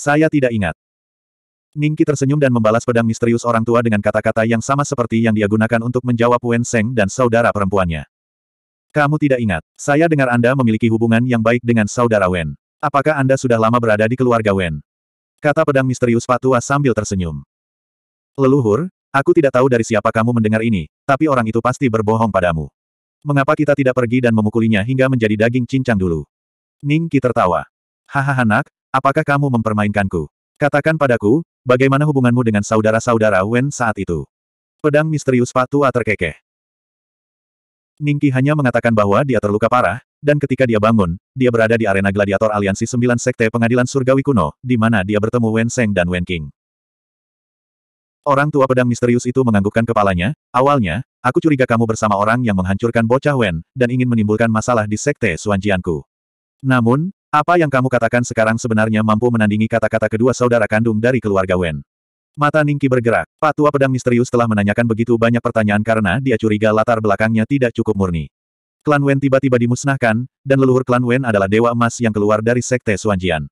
Saya tidak ingat. Ningki tersenyum dan membalas pedang misterius orang tua dengan kata-kata yang sama seperti yang dia gunakan untuk menjawab Wen Seng dan saudara perempuannya. Kamu tidak ingat, saya dengar Anda memiliki hubungan yang baik dengan saudara Wen. Apakah Anda sudah lama berada di keluarga Wen? Kata pedang misterius Patua sambil tersenyum. Leluhur, aku tidak tahu dari siapa kamu mendengar ini, tapi orang itu pasti berbohong padamu. Mengapa kita tidak pergi dan memukulinya hingga menjadi daging cincang dulu? Ningki tertawa. Hahaha nak, Apakah kamu mempermainkanku? Katakan padaku, bagaimana hubunganmu dengan saudara-saudara Wen saat itu? Pedang misterius patua terkekeh. Ningki hanya mengatakan bahwa dia terluka parah, dan ketika dia bangun, dia berada di arena gladiator aliansi sembilan sekte pengadilan surgawi kuno, di mana dia bertemu Wen Seng dan Wen King. Orang tua pedang misterius itu menganggukkan kepalanya, awalnya, aku curiga kamu bersama orang yang menghancurkan bocah Wen, dan ingin menimbulkan masalah di sekte Suanjianku. Namun, apa yang kamu katakan sekarang sebenarnya mampu menandingi kata-kata kedua saudara kandung dari keluarga Wen. Mata Ningki bergerak, Pak tua Pedang Misterius telah menanyakan begitu banyak pertanyaan karena dia curiga latar belakangnya tidak cukup murni. Klan Wen tiba-tiba dimusnahkan, dan leluhur klan Wen adalah dewa emas yang keluar dari Sekte Suanjian.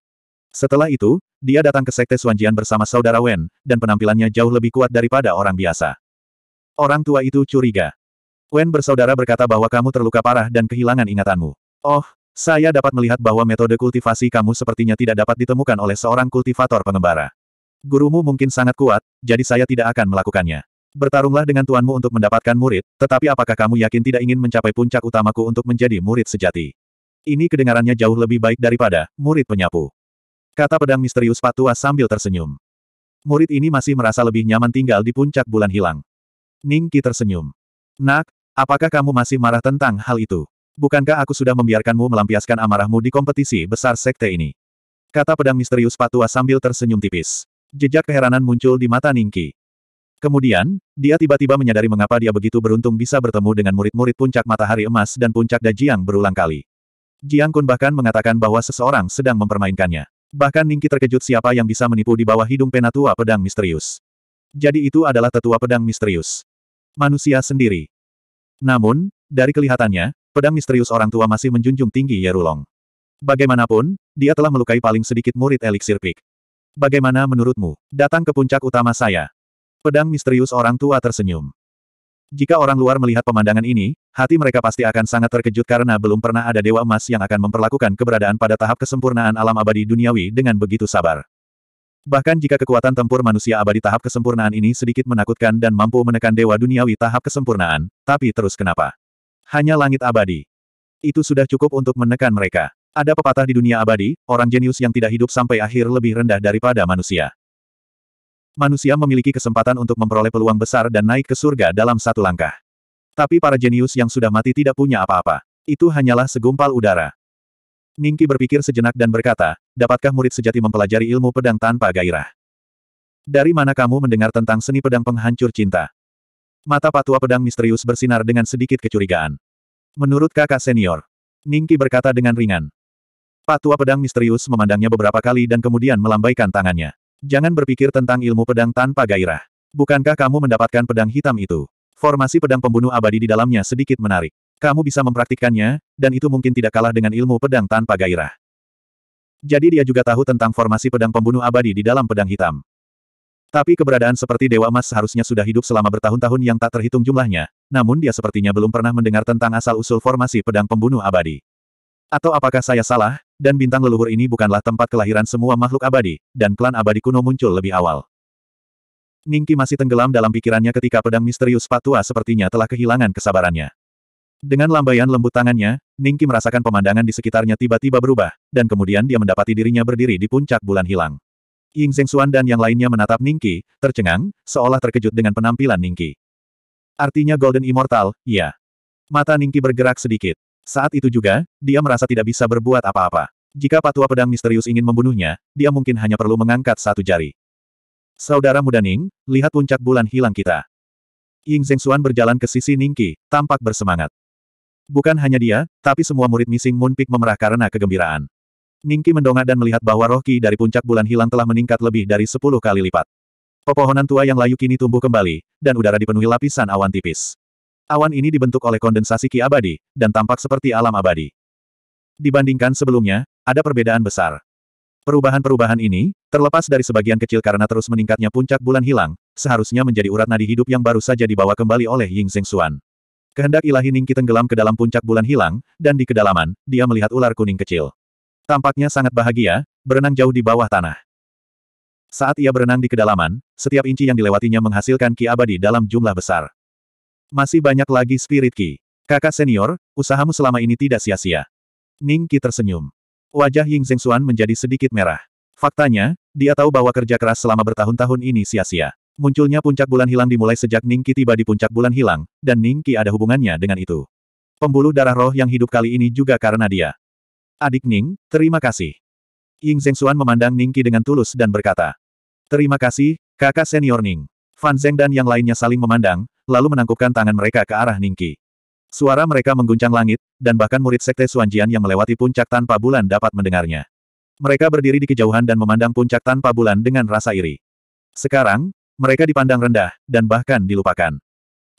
Setelah itu, dia datang ke Sekte Suanjian bersama saudara Wen, dan penampilannya jauh lebih kuat daripada orang biasa. Orang tua itu curiga. Wen bersaudara berkata bahwa kamu terluka parah dan kehilangan ingatanmu. Oh, saya dapat melihat bahwa metode kultivasi kamu sepertinya tidak dapat ditemukan oleh seorang kultivator pengembara. Gurumu mungkin sangat kuat, jadi saya tidak akan melakukannya. Bertarunglah dengan tuanmu untuk mendapatkan murid, tetapi apakah kamu yakin tidak ingin mencapai puncak utamaku untuk menjadi murid sejati? Ini kedengarannya jauh lebih baik daripada murid penyapu. Kata pedang misterius Patua sambil tersenyum. Murid ini masih merasa lebih nyaman tinggal di puncak bulan hilang. Ningki tersenyum. Nak, apakah kamu masih marah tentang hal itu? bukankah aku sudah membiarkanmu melampiaskan amarahmu di kompetisi besar sekte ini? Kata pedang misterius patua sambil tersenyum tipis. Jejak keheranan muncul di mata Ningki. Kemudian, dia tiba-tiba menyadari mengapa dia begitu beruntung bisa bertemu dengan murid-murid puncak matahari emas dan puncak dajiang berulang kali. Jiang Kun bahkan mengatakan bahwa seseorang sedang mempermainkannya. Bahkan Ningki terkejut siapa yang bisa menipu di bawah hidung penatua pedang misterius. Jadi itu adalah tetua pedang misterius. Manusia sendiri. Namun, dari kelihatannya, pedang misterius orang tua masih menjunjung tinggi Yerulong. Bagaimanapun, dia telah melukai paling sedikit murid eliksir pik. Bagaimana menurutmu? Datang ke puncak utama saya. Pedang misterius orang tua tersenyum. Jika orang luar melihat pemandangan ini, hati mereka pasti akan sangat terkejut karena belum pernah ada dewa emas yang akan memperlakukan keberadaan pada tahap kesempurnaan alam abadi duniawi dengan begitu sabar. Bahkan jika kekuatan tempur manusia abadi tahap kesempurnaan ini sedikit menakutkan dan mampu menekan dewa duniawi tahap kesempurnaan, tapi terus kenapa? Hanya langit abadi. Itu sudah cukup untuk menekan mereka. Ada pepatah di dunia abadi, orang jenius yang tidak hidup sampai akhir lebih rendah daripada manusia. Manusia memiliki kesempatan untuk memperoleh peluang besar dan naik ke surga dalam satu langkah. Tapi para jenius yang sudah mati tidak punya apa-apa. Itu hanyalah segumpal udara. Ningki berpikir sejenak dan berkata, dapatkah murid sejati mempelajari ilmu pedang tanpa gairah? Dari mana kamu mendengar tentang seni pedang penghancur cinta? Mata patua pedang misterius bersinar dengan sedikit kecurigaan. Menurut kakak senior, Ningki berkata dengan ringan. Patua pedang misterius memandangnya beberapa kali dan kemudian melambaikan tangannya. Jangan berpikir tentang ilmu pedang tanpa gairah. Bukankah kamu mendapatkan pedang hitam itu? Formasi pedang pembunuh abadi di dalamnya sedikit menarik. Kamu bisa mempraktikkannya, dan itu mungkin tidak kalah dengan ilmu pedang tanpa gairah. Jadi dia juga tahu tentang formasi pedang pembunuh abadi di dalam pedang hitam. Tapi keberadaan seperti Dewa emas seharusnya sudah hidup selama bertahun-tahun yang tak terhitung jumlahnya, namun dia sepertinya belum pernah mendengar tentang asal-usul formasi pedang pembunuh abadi. Atau apakah saya salah, dan bintang leluhur ini bukanlah tempat kelahiran semua makhluk abadi, dan klan abadi kuno muncul lebih awal. Ningki masih tenggelam dalam pikirannya ketika pedang misterius patua sepertinya telah kehilangan kesabarannya. Dengan lambaian lembut tangannya, Ningki merasakan pemandangan di sekitarnya tiba-tiba berubah, dan kemudian dia mendapati dirinya berdiri di puncak bulan hilang. Ying Zhengxuan dan yang lainnya menatap Ningqi, tercengang, seolah terkejut dengan penampilan Ningqi. Artinya Golden Immortal, iya. Mata Ningqi bergerak sedikit. Saat itu juga, dia merasa tidak bisa berbuat apa-apa. Jika patua pedang misterius ingin membunuhnya, dia mungkin hanya perlu mengangkat satu jari. Saudara muda Ning, lihat puncak bulan hilang kita. Ying Zhengxuan berjalan ke sisi Ningqi, tampak bersemangat. Bukan hanya dia, tapi semua murid Missing Moon Peak memerah karena kegembiraan. Ningki mendongak dan melihat bahwa roh ki dari puncak bulan hilang telah meningkat lebih dari sepuluh kali lipat. Pepohonan tua yang layu kini tumbuh kembali, dan udara dipenuhi lapisan awan tipis. Awan ini dibentuk oleh kondensasi ki abadi, dan tampak seperti alam abadi. Dibandingkan sebelumnya, ada perbedaan besar. Perubahan-perubahan ini, terlepas dari sebagian kecil karena terus meningkatnya puncak bulan hilang, seharusnya menjadi urat nadi hidup yang baru saja dibawa kembali oleh Ying Zheng Xuan. Kehendak ilahi Ningki tenggelam ke dalam puncak bulan hilang, dan di kedalaman, dia melihat ular kuning kecil. Tampaknya sangat bahagia, berenang jauh di bawah tanah. Saat ia berenang di kedalaman, setiap inci yang dilewatinya menghasilkan ki abadi dalam jumlah besar. Masih banyak lagi spirit ki. Kakak senior, usahamu selama ini tidak sia-sia. Ning Ki tersenyum. Wajah Ying Xuan menjadi sedikit merah. Faktanya, dia tahu bahwa kerja keras selama bertahun-tahun ini sia-sia. Munculnya puncak bulan hilang dimulai sejak Ning Ki tiba di puncak bulan hilang, dan Ning Ki ada hubungannya dengan itu. Pembuluh darah roh yang hidup kali ini juga karena dia. Adik Ning, terima kasih. Ying Zhengxuan memandang Ningqi dengan tulus dan berkata. Terima kasih, kakak senior Ning. Fan Zheng dan yang lainnya saling memandang, lalu menangkupkan tangan mereka ke arah Ningqi. Suara mereka mengguncang langit, dan bahkan murid sekte Suanjian yang melewati puncak tanpa bulan dapat mendengarnya. Mereka berdiri di kejauhan dan memandang puncak tanpa bulan dengan rasa iri. Sekarang, mereka dipandang rendah, dan bahkan dilupakan.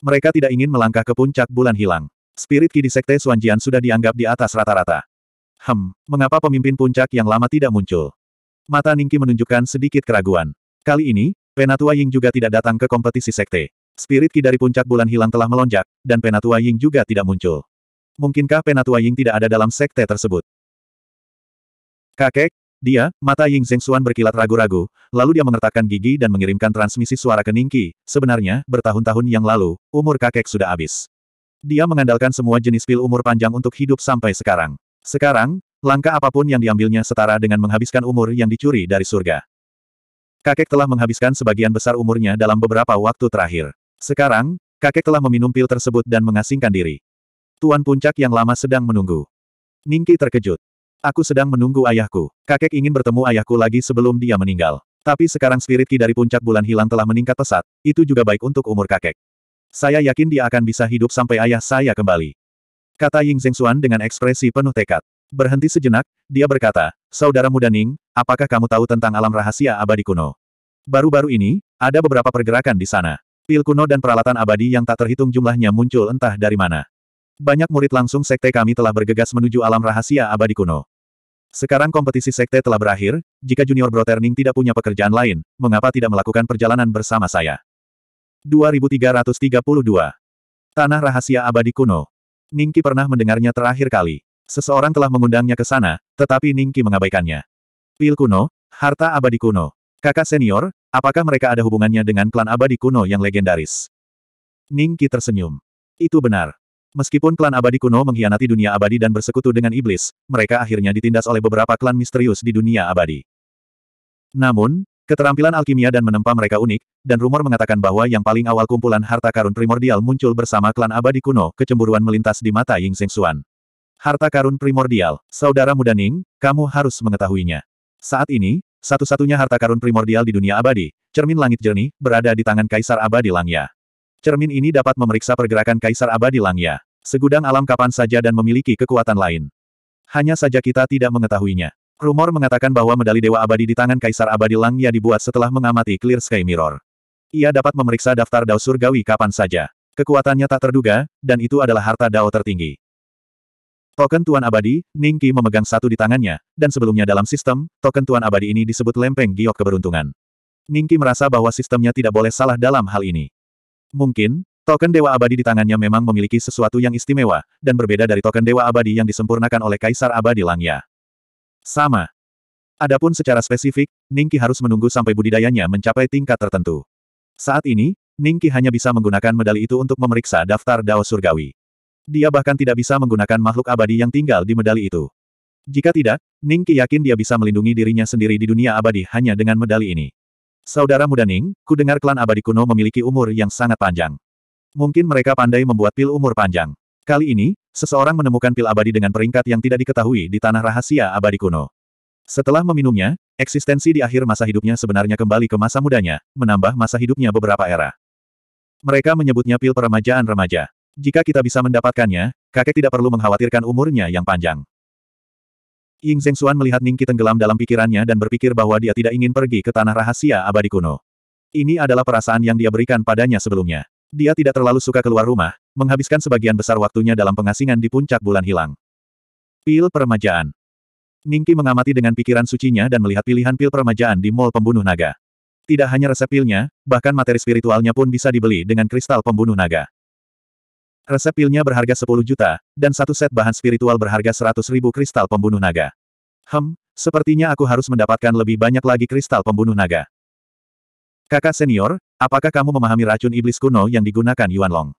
Mereka tidak ingin melangkah ke puncak bulan hilang. Spirit Ki di Sekte Suanjian sudah dianggap di atas rata-rata. Hem, mengapa pemimpin puncak yang lama tidak muncul? Mata Ningki menunjukkan sedikit keraguan. Kali ini, Penatua Ying juga tidak datang ke kompetisi sekte. Spirit Ki dari puncak bulan hilang telah melonjak, dan Penatua Ying juga tidak muncul. Mungkinkah Penatua Ying tidak ada dalam sekte tersebut? Kakek, dia, mata Ying Zhengxuan berkilat ragu-ragu, lalu dia mengertakkan gigi dan mengirimkan transmisi suara ke Ningki. Sebenarnya, bertahun-tahun yang lalu, umur kakek sudah habis. Dia mengandalkan semua jenis pil umur panjang untuk hidup sampai sekarang. Sekarang, langkah apapun yang diambilnya setara dengan menghabiskan umur yang dicuri dari surga. Kakek telah menghabiskan sebagian besar umurnya dalam beberapa waktu terakhir. Sekarang, kakek telah meminum pil tersebut dan mengasingkan diri. Tuan Puncak yang lama sedang menunggu. Ningki terkejut. Aku sedang menunggu ayahku. Kakek ingin bertemu ayahku lagi sebelum dia meninggal. Tapi sekarang spirit ki dari puncak bulan hilang telah meningkat pesat, itu juga baik untuk umur kakek. Saya yakin dia akan bisa hidup sampai ayah saya kembali. Kata Ying Zhengxuan dengan ekspresi penuh tekad. Berhenti sejenak, dia berkata, Saudara muda Ning, apakah kamu tahu tentang alam rahasia abadi kuno? Baru-baru ini, ada beberapa pergerakan di sana. Pil kuno dan peralatan abadi yang tak terhitung jumlahnya muncul entah dari mana. Banyak murid langsung sekte kami telah bergegas menuju alam rahasia abadi kuno. Sekarang kompetisi sekte telah berakhir, jika junior Brother Ning tidak punya pekerjaan lain, mengapa tidak melakukan perjalanan bersama saya? 2332 Tanah Rahasia Abadi Kuno Ningki pernah mendengarnya terakhir kali. Seseorang telah mengundangnya ke sana, tetapi Ningki mengabaikannya. Pil kuno, harta abadi kuno. Kakak senior, apakah mereka ada hubungannya dengan klan abadi kuno yang legendaris? Ningki tersenyum. Itu benar. Meskipun klan abadi kuno mengkhianati dunia abadi dan bersekutu dengan iblis, mereka akhirnya ditindas oleh beberapa klan misterius di dunia abadi. Namun, Keterampilan alkimia dan menempa mereka unik, dan rumor mengatakan bahwa yang paling awal kumpulan harta karun primordial muncul bersama klan abadi kuno, kecemburuan melintas di mata Ying Seng Xuan. Harta karun primordial, saudara muda Ning, kamu harus mengetahuinya. Saat ini, satu-satunya harta karun primordial di dunia abadi, cermin langit jernih, berada di tangan Kaisar Abadi Langya. Cermin ini dapat memeriksa pergerakan Kaisar Abadi Langya, segudang alam kapan saja dan memiliki kekuatan lain. Hanya saja kita tidak mengetahuinya. Rumor mengatakan bahwa medali Dewa Abadi di tangan Kaisar Abadi Langya dibuat setelah mengamati Clear Sky Mirror. Ia dapat memeriksa daftar Dao Surgawi kapan saja. Kekuatannya tak terduga, dan itu adalah harta Dao tertinggi. Token Tuan Abadi, Qi memegang satu di tangannya, dan sebelumnya dalam sistem, token Tuan Abadi ini disebut lempeng giok keberuntungan. Qi merasa bahwa sistemnya tidak boleh salah dalam hal ini. Mungkin, token Dewa Abadi di tangannya memang memiliki sesuatu yang istimewa, dan berbeda dari token Dewa Abadi yang disempurnakan oleh Kaisar Abadi Langya. Sama. Adapun secara spesifik, Ningki harus menunggu sampai budidayanya mencapai tingkat tertentu. Saat ini, Ningki hanya bisa menggunakan medali itu untuk memeriksa daftar Dao Surgawi. Dia bahkan tidak bisa menggunakan makhluk abadi yang tinggal di medali itu. Jika tidak, Ningki yakin dia bisa melindungi dirinya sendiri di dunia abadi hanya dengan medali ini. Saudara muda Ning, ku dengar klan abadi kuno memiliki umur yang sangat panjang. Mungkin mereka pandai membuat pil umur panjang. Kali ini, seseorang menemukan pil abadi dengan peringkat yang tidak diketahui di tanah rahasia abadi kuno. Setelah meminumnya, eksistensi di akhir masa hidupnya sebenarnya kembali ke masa mudanya, menambah masa hidupnya beberapa era. Mereka menyebutnya pil peremajaan remaja. Jika kita bisa mendapatkannya, kakek tidak perlu mengkhawatirkan umurnya yang panjang. Ying Zhengxuan melihat Ningki tenggelam dalam pikirannya dan berpikir bahwa dia tidak ingin pergi ke tanah rahasia abadi kuno. Ini adalah perasaan yang dia berikan padanya sebelumnya. Dia tidak terlalu suka keluar rumah, menghabiskan sebagian besar waktunya dalam pengasingan di puncak bulan hilang. Pil peremajaan. Ningki mengamati dengan pikiran sucinya dan melihat pilihan pil peremajaan di mall pembunuh naga. Tidak hanya resep pilnya, bahkan materi spiritualnya pun bisa dibeli dengan kristal pembunuh naga. Resep pilnya berharga 10 juta, dan satu set bahan spiritual berharga 100 ribu kristal pembunuh naga. Hem, sepertinya aku harus mendapatkan lebih banyak lagi kristal pembunuh naga. Kakak senior, apakah kamu memahami racun iblis kuno yang digunakan Yuan Long?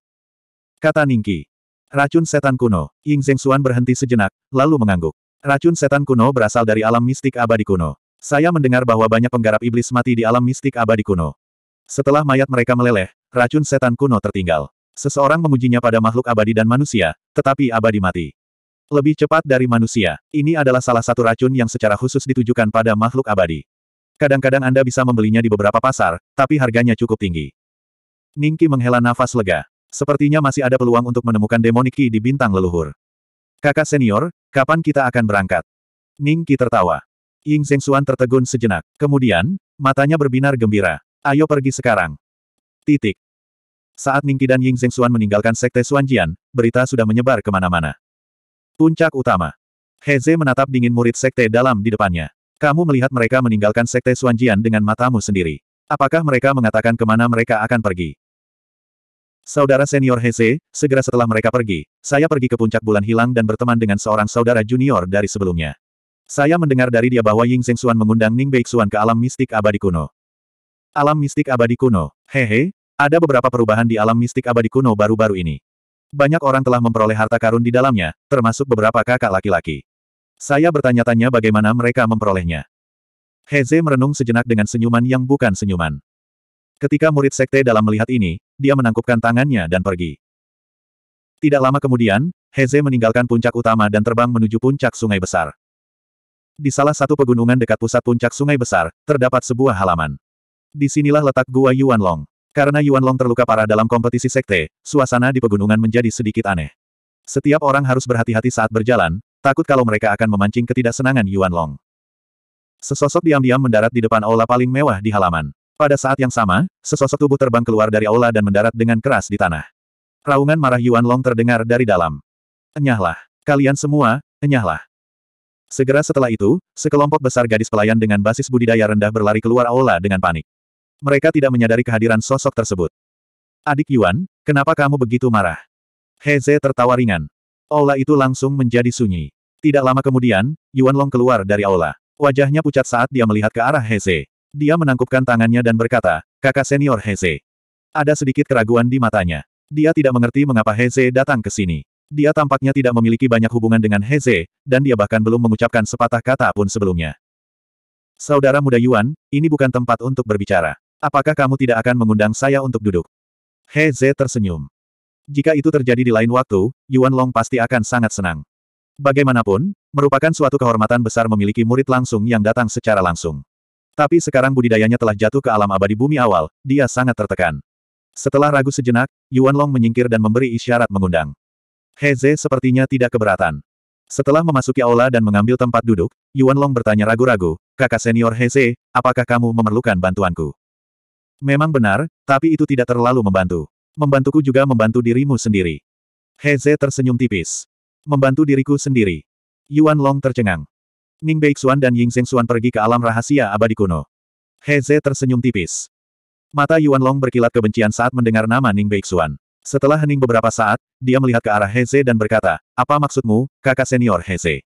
Kata Ningki. Racun setan kuno. Ying Xuan berhenti sejenak, lalu mengangguk. Racun setan kuno berasal dari alam mistik abadi kuno. Saya mendengar bahwa banyak penggarap iblis mati di alam mistik abadi kuno. Setelah mayat mereka meleleh, racun setan kuno tertinggal. Seseorang memujinya pada makhluk abadi dan manusia, tetapi abadi mati. Lebih cepat dari manusia, ini adalah salah satu racun yang secara khusus ditujukan pada makhluk abadi. Kadang-kadang Anda bisa membelinya di beberapa pasar, tapi harganya cukup tinggi. Ningki menghela nafas lega. Sepertinya masih ada peluang untuk menemukan demoniki di bintang leluhur. Kakak senior, kapan kita akan berangkat? Ningki tertawa. Ying Zhengxuan tertegun sejenak. Kemudian, matanya berbinar gembira. Ayo pergi sekarang. Titik. Saat Ningki dan Ying Zhengxuan meninggalkan Sekte Suanjian, berita sudah menyebar kemana-mana. Puncak utama. Heze menatap dingin murid Sekte dalam di depannya. Kamu melihat mereka meninggalkan Sekte Suanjian dengan matamu sendiri. Apakah mereka mengatakan kemana mereka akan pergi? Saudara senior Heze, segera setelah mereka pergi, saya pergi ke puncak bulan hilang dan berteman dengan seorang saudara junior dari sebelumnya. Saya mendengar dari dia bahwa Ying Zheng Xuan mengundang Ning Xuan ke alam mistik abadi kuno. Alam mistik abadi kuno, hehe, ada beberapa perubahan di alam mistik abadi kuno baru-baru ini. Banyak orang telah memperoleh harta karun di dalamnya, termasuk beberapa kakak laki-laki. Saya bertanya-tanya bagaimana mereka memperolehnya. Heze merenung sejenak dengan senyuman yang bukan senyuman. Ketika murid sekte dalam melihat ini, dia menangkupkan tangannya dan pergi. Tidak lama kemudian, Heze meninggalkan puncak utama dan terbang menuju puncak sungai besar. Di salah satu pegunungan dekat pusat puncak sungai besar, terdapat sebuah halaman. Di sinilah letak gua Yuan Long. Karena Yuan Long terluka parah dalam kompetisi sekte, suasana di pegunungan menjadi sedikit aneh. Setiap orang harus berhati-hati saat berjalan, takut kalau mereka akan memancing ketidaksenangan Yuan Long. Sesosok diam-diam mendarat di depan aula paling mewah di halaman. Pada saat yang sama, sesosok tubuh terbang keluar dari aula dan mendarat dengan keras di tanah. Raungan marah Yuan Long terdengar dari dalam. Enyahlah. Kalian semua, enyahlah. Segera setelah itu, sekelompok besar gadis pelayan dengan basis budidaya rendah berlari keluar aula dengan panik. Mereka tidak menyadari kehadiran sosok tersebut. Adik Yuan, kenapa kamu begitu marah? Heze tertawa ringan. Aula itu langsung menjadi sunyi. Tidak lama kemudian, Yuan Long keluar dari aula. Wajahnya pucat saat dia melihat ke arah Heze. Dia menangkupkan tangannya dan berkata, kakak senior Heze. Ada sedikit keraguan di matanya. Dia tidak mengerti mengapa Heze datang ke sini. Dia tampaknya tidak memiliki banyak hubungan dengan Heze, dan dia bahkan belum mengucapkan sepatah kata pun sebelumnya. Saudara muda Yuan, ini bukan tempat untuk berbicara. Apakah kamu tidak akan mengundang saya untuk duduk? Heze tersenyum. Jika itu terjadi di lain waktu, Yuan Long pasti akan sangat senang. Bagaimanapun, merupakan suatu kehormatan besar memiliki murid langsung yang datang secara langsung. Tapi sekarang budidayanya telah jatuh ke alam abadi bumi awal, dia sangat tertekan. Setelah ragu sejenak, Yuan Long menyingkir dan memberi isyarat mengundang. Heze sepertinya tidak keberatan. Setelah memasuki aula dan mengambil tempat duduk, Yuan Long bertanya ragu-ragu, kakak senior Heze, apakah kamu memerlukan bantuanku? Memang benar, tapi itu tidak terlalu membantu. Membantuku juga membantu dirimu sendiri. Heze tersenyum tipis. Membantu diriku sendiri. Yuan Long tercengang. Ning Beixuan dan Ying Xuan pergi ke alam rahasia abadi kuno. Heze tersenyum tipis. Mata Yuan Long berkilat kebencian saat mendengar nama Ning Beixuan. Setelah hening beberapa saat, dia melihat ke arah Heze dan berkata, Apa maksudmu, kakak senior Heze?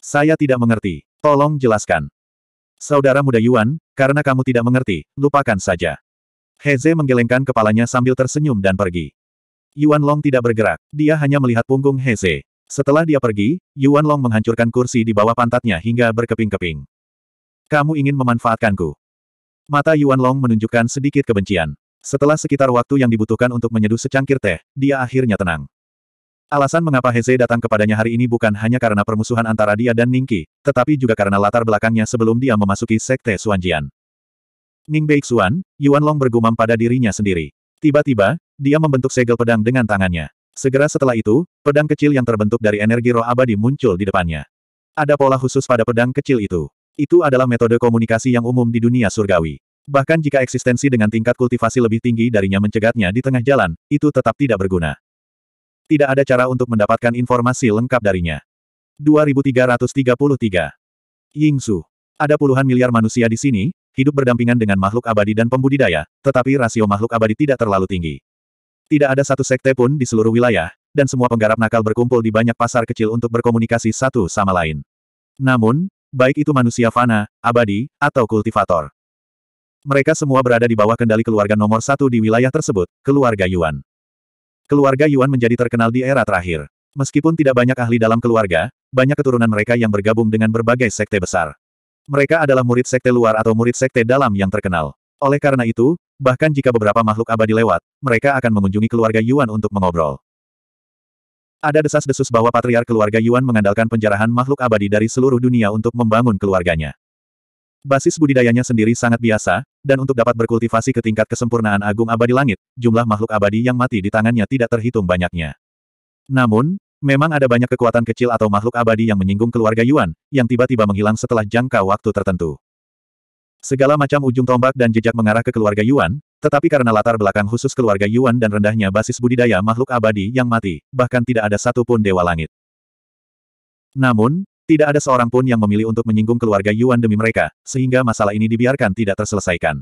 Saya tidak mengerti. Tolong jelaskan. Saudara muda Yuan, karena kamu tidak mengerti, lupakan saja. Heze menggelengkan kepalanya sambil tersenyum dan pergi. Yuan Long tidak bergerak, dia hanya melihat punggung Heze. Setelah dia pergi, Yuan Long menghancurkan kursi di bawah pantatnya hingga berkeping-keping. Kamu ingin memanfaatkanku. Mata Yuan Long menunjukkan sedikit kebencian. Setelah sekitar waktu yang dibutuhkan untuk menyeduh secangkir teh, dia akhirnya tenang. Alasan mengapa Heze datang kepadanya hari ini bukan hanya karena permusuhan antara dia dan Ningki, tetapi juga karena latar belakangnya sebelum dia memasuki Sekte Suanjian. Ning Beixuan, Yuan Long bergumam pada dirinya sendiri. Tiba-tiba, dia membentuk segel pedang dengan tangannya. Segera setelah itu, pedang kecil yang terbentuk dari energi roh abadi muncul di depannya. Ada pola khusus pada pedang kecil itu. Itu adalah metode komunikasi yang umum di dunia surgawi. Bahkan jika eksistensi dengan tingkat kultivasi lebih tinggi darinya mencegatnya di tengah jalan, itu tetap tidak berguna. Tidak ada cara untuk mendapatkan informasi lengkap darinya. 2333 Yingsu ada puluhan miliar manusia di sini, hidup berdampingan dengan makhluk abadi dan pembudidaya, tetapi rasio makhluk abadi tidak terlalu tinggi. Tidak ada satu sekte pun di seluruh wilayah, dan semua penggarap nakal berkumpul di banyak pasar kecil untuk berkomunikasi satu sama lain. Namun, baik itu manusia fana, abadi, atau kultivator. Mereka semua berada di bawah kendali keluarga nomor satu di wilayah tersebut, keluarga Yuan. Keluarga Yuan menjadi terkenal di era terakhir. Meskipun tidak banyak ahli dalam keluarga, banyak keturunan mereka yang bergabung dengan berbagai sekte besar. Mereka adalah murid sekte luar atau murid sekte dalam yang terkenal. Oleh karena itu, bahkan jika beberapa makhluk abadi lewat, mereka akan mengunjungi keluarga Yuan untuk mengobrol. Ada desas-desus bahwa patriar keluarga Yuan mengandalkan penjarahan makhluk abadi dari seluruh dunia untuk membangun keluarganya. Basis budidayanya sendiri sangat biasa, dan untuk dapat berkultivasi ke tingkat kesempurnaan agung abadi langit, jumlah makhluk abadi yang mati di tangannya tidak terhitung banyaknya. Namun, Memang ada banyak kekuatan kecil atau makhluk abadi yang menyinggung keluarga Yuan, yang tiba-tiba menghilang setelah jangka waktu tertentu. Segala macam ujung tombak dan jejak mengarah ke keluarga Yuan, tetapi karena latar belakang khusus keluarga Yuan dan rendahnya basis budidaya makhluk abadi yang mati, bahkan tidak ada satupun dewa langit. Namun, tidak ada seorang pun yang memilih untuk menyinggung keluarga Yuan demi mereka, sehingga masalah ini dibiarkan tidak terselesaikan.